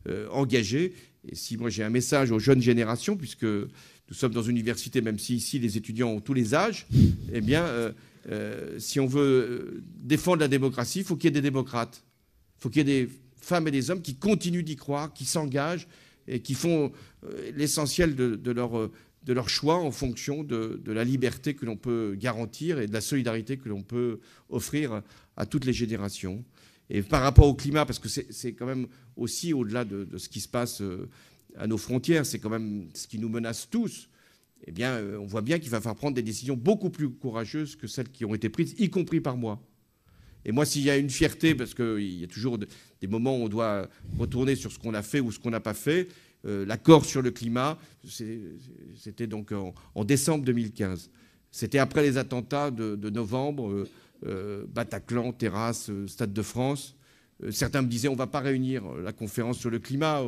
euh, engagé. Et si moi j'ai un message aux jeunes générations, puisque nous sommes dans une université, même si ici les étudiants ont tous les âges, eh bien, euh, si on veut défendre la démocratie, il faut qu'il y ait des démocrates faut qu'il y ait des femmes et des hommes qui continuent d'y croire, qui s'engagent et qui font euh, l'essentiel de, leur, euh, de, leur, choix en fonction de, la liberté que l'on peut garantir et de la solidarité que l'on peut offrir à toutes les générations. Et par rapport au climat, parce que c'est quand même aussi au-delà de, ce qui se passe euh, à nos frontières, c'est quand même ce qui nous menace tous, eh bien, on voit bien qu'il va falloir prendre des décisions beaucoup plus courageuses que celles qui ont été prises, y compris par moi. Et moi, s'il y a une fierté, parce qu'il y a toujours des moments où on doit retourner sur ce qu'on a fait ou ce qu'on n'a pas fait, euh, l'accord sur le climat, c'était donc en, décembre 2015. C'était après les attentats de, novembre, euh, euh, Bataclan, Terrasse, Stade de France. certains me disaient on ne va pas réunir la conférence sur le climat.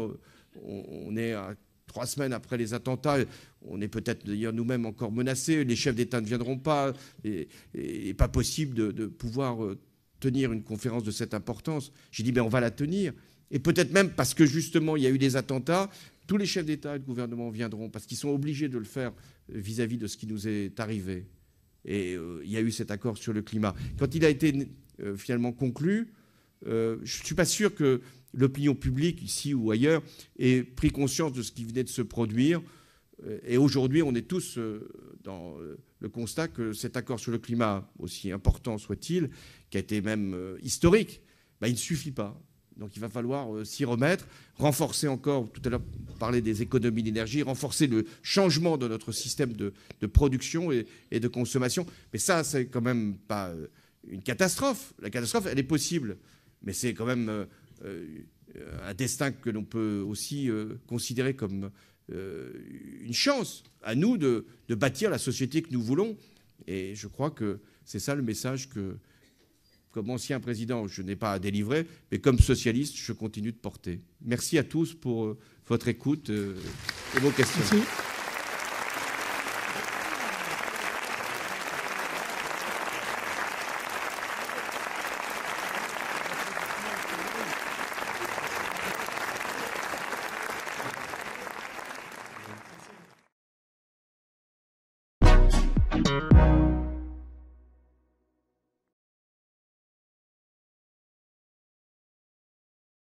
on, est à trois semaines après les attentats, on est peut-être d'ailleurs nous-mêmes encore menacés, les chefs d'État ne viendront pas, Il n'est pas possible de pouvoir tenir une conférence de cette importance. J'ai dit, mais ben, on va la tenir. Et peut-être même parce que justement, il y a eu des attentats, tous les chefs d'État et de gouvernement viendront, parce qu'ils sont obligés de le faire euh, vis-à-vis de ce qui nous est arrivé. Et euh, il y a eu cet accord sur le climat. Quand il a été euh, finalement conclu, je ne suis pas sûr que l'opinion publique, ici ou ailleurs, ait pris conscience de ce qui venait de se produire. Euh, et aujourd'hui, on est tous euh, dans euh, le constat que cet accord sur le climat, aussi important soit-il, qui a été même historique, bah, il ne suffit pas. Donc il va falloir s'y remettre, renforcer encore, tout à l'heure parler des économies d'énergie, renforcer le changement de notre système de, production et, de consommation. Mais ça, c'est quand même pas une catastrophe. La catastrophe, elle est possible, mais c'est quand même un destin que l'on peut aussi considérer comme euh, une chance à nous de, bâtir la société que nous voulons. Et je crois que c'est ça le message que, comme ancien président, je n'ai pas à délivrer, mais comme socialiste, je continue de porter. Merci à tous pour euh, votre écoute euh, et vos questions.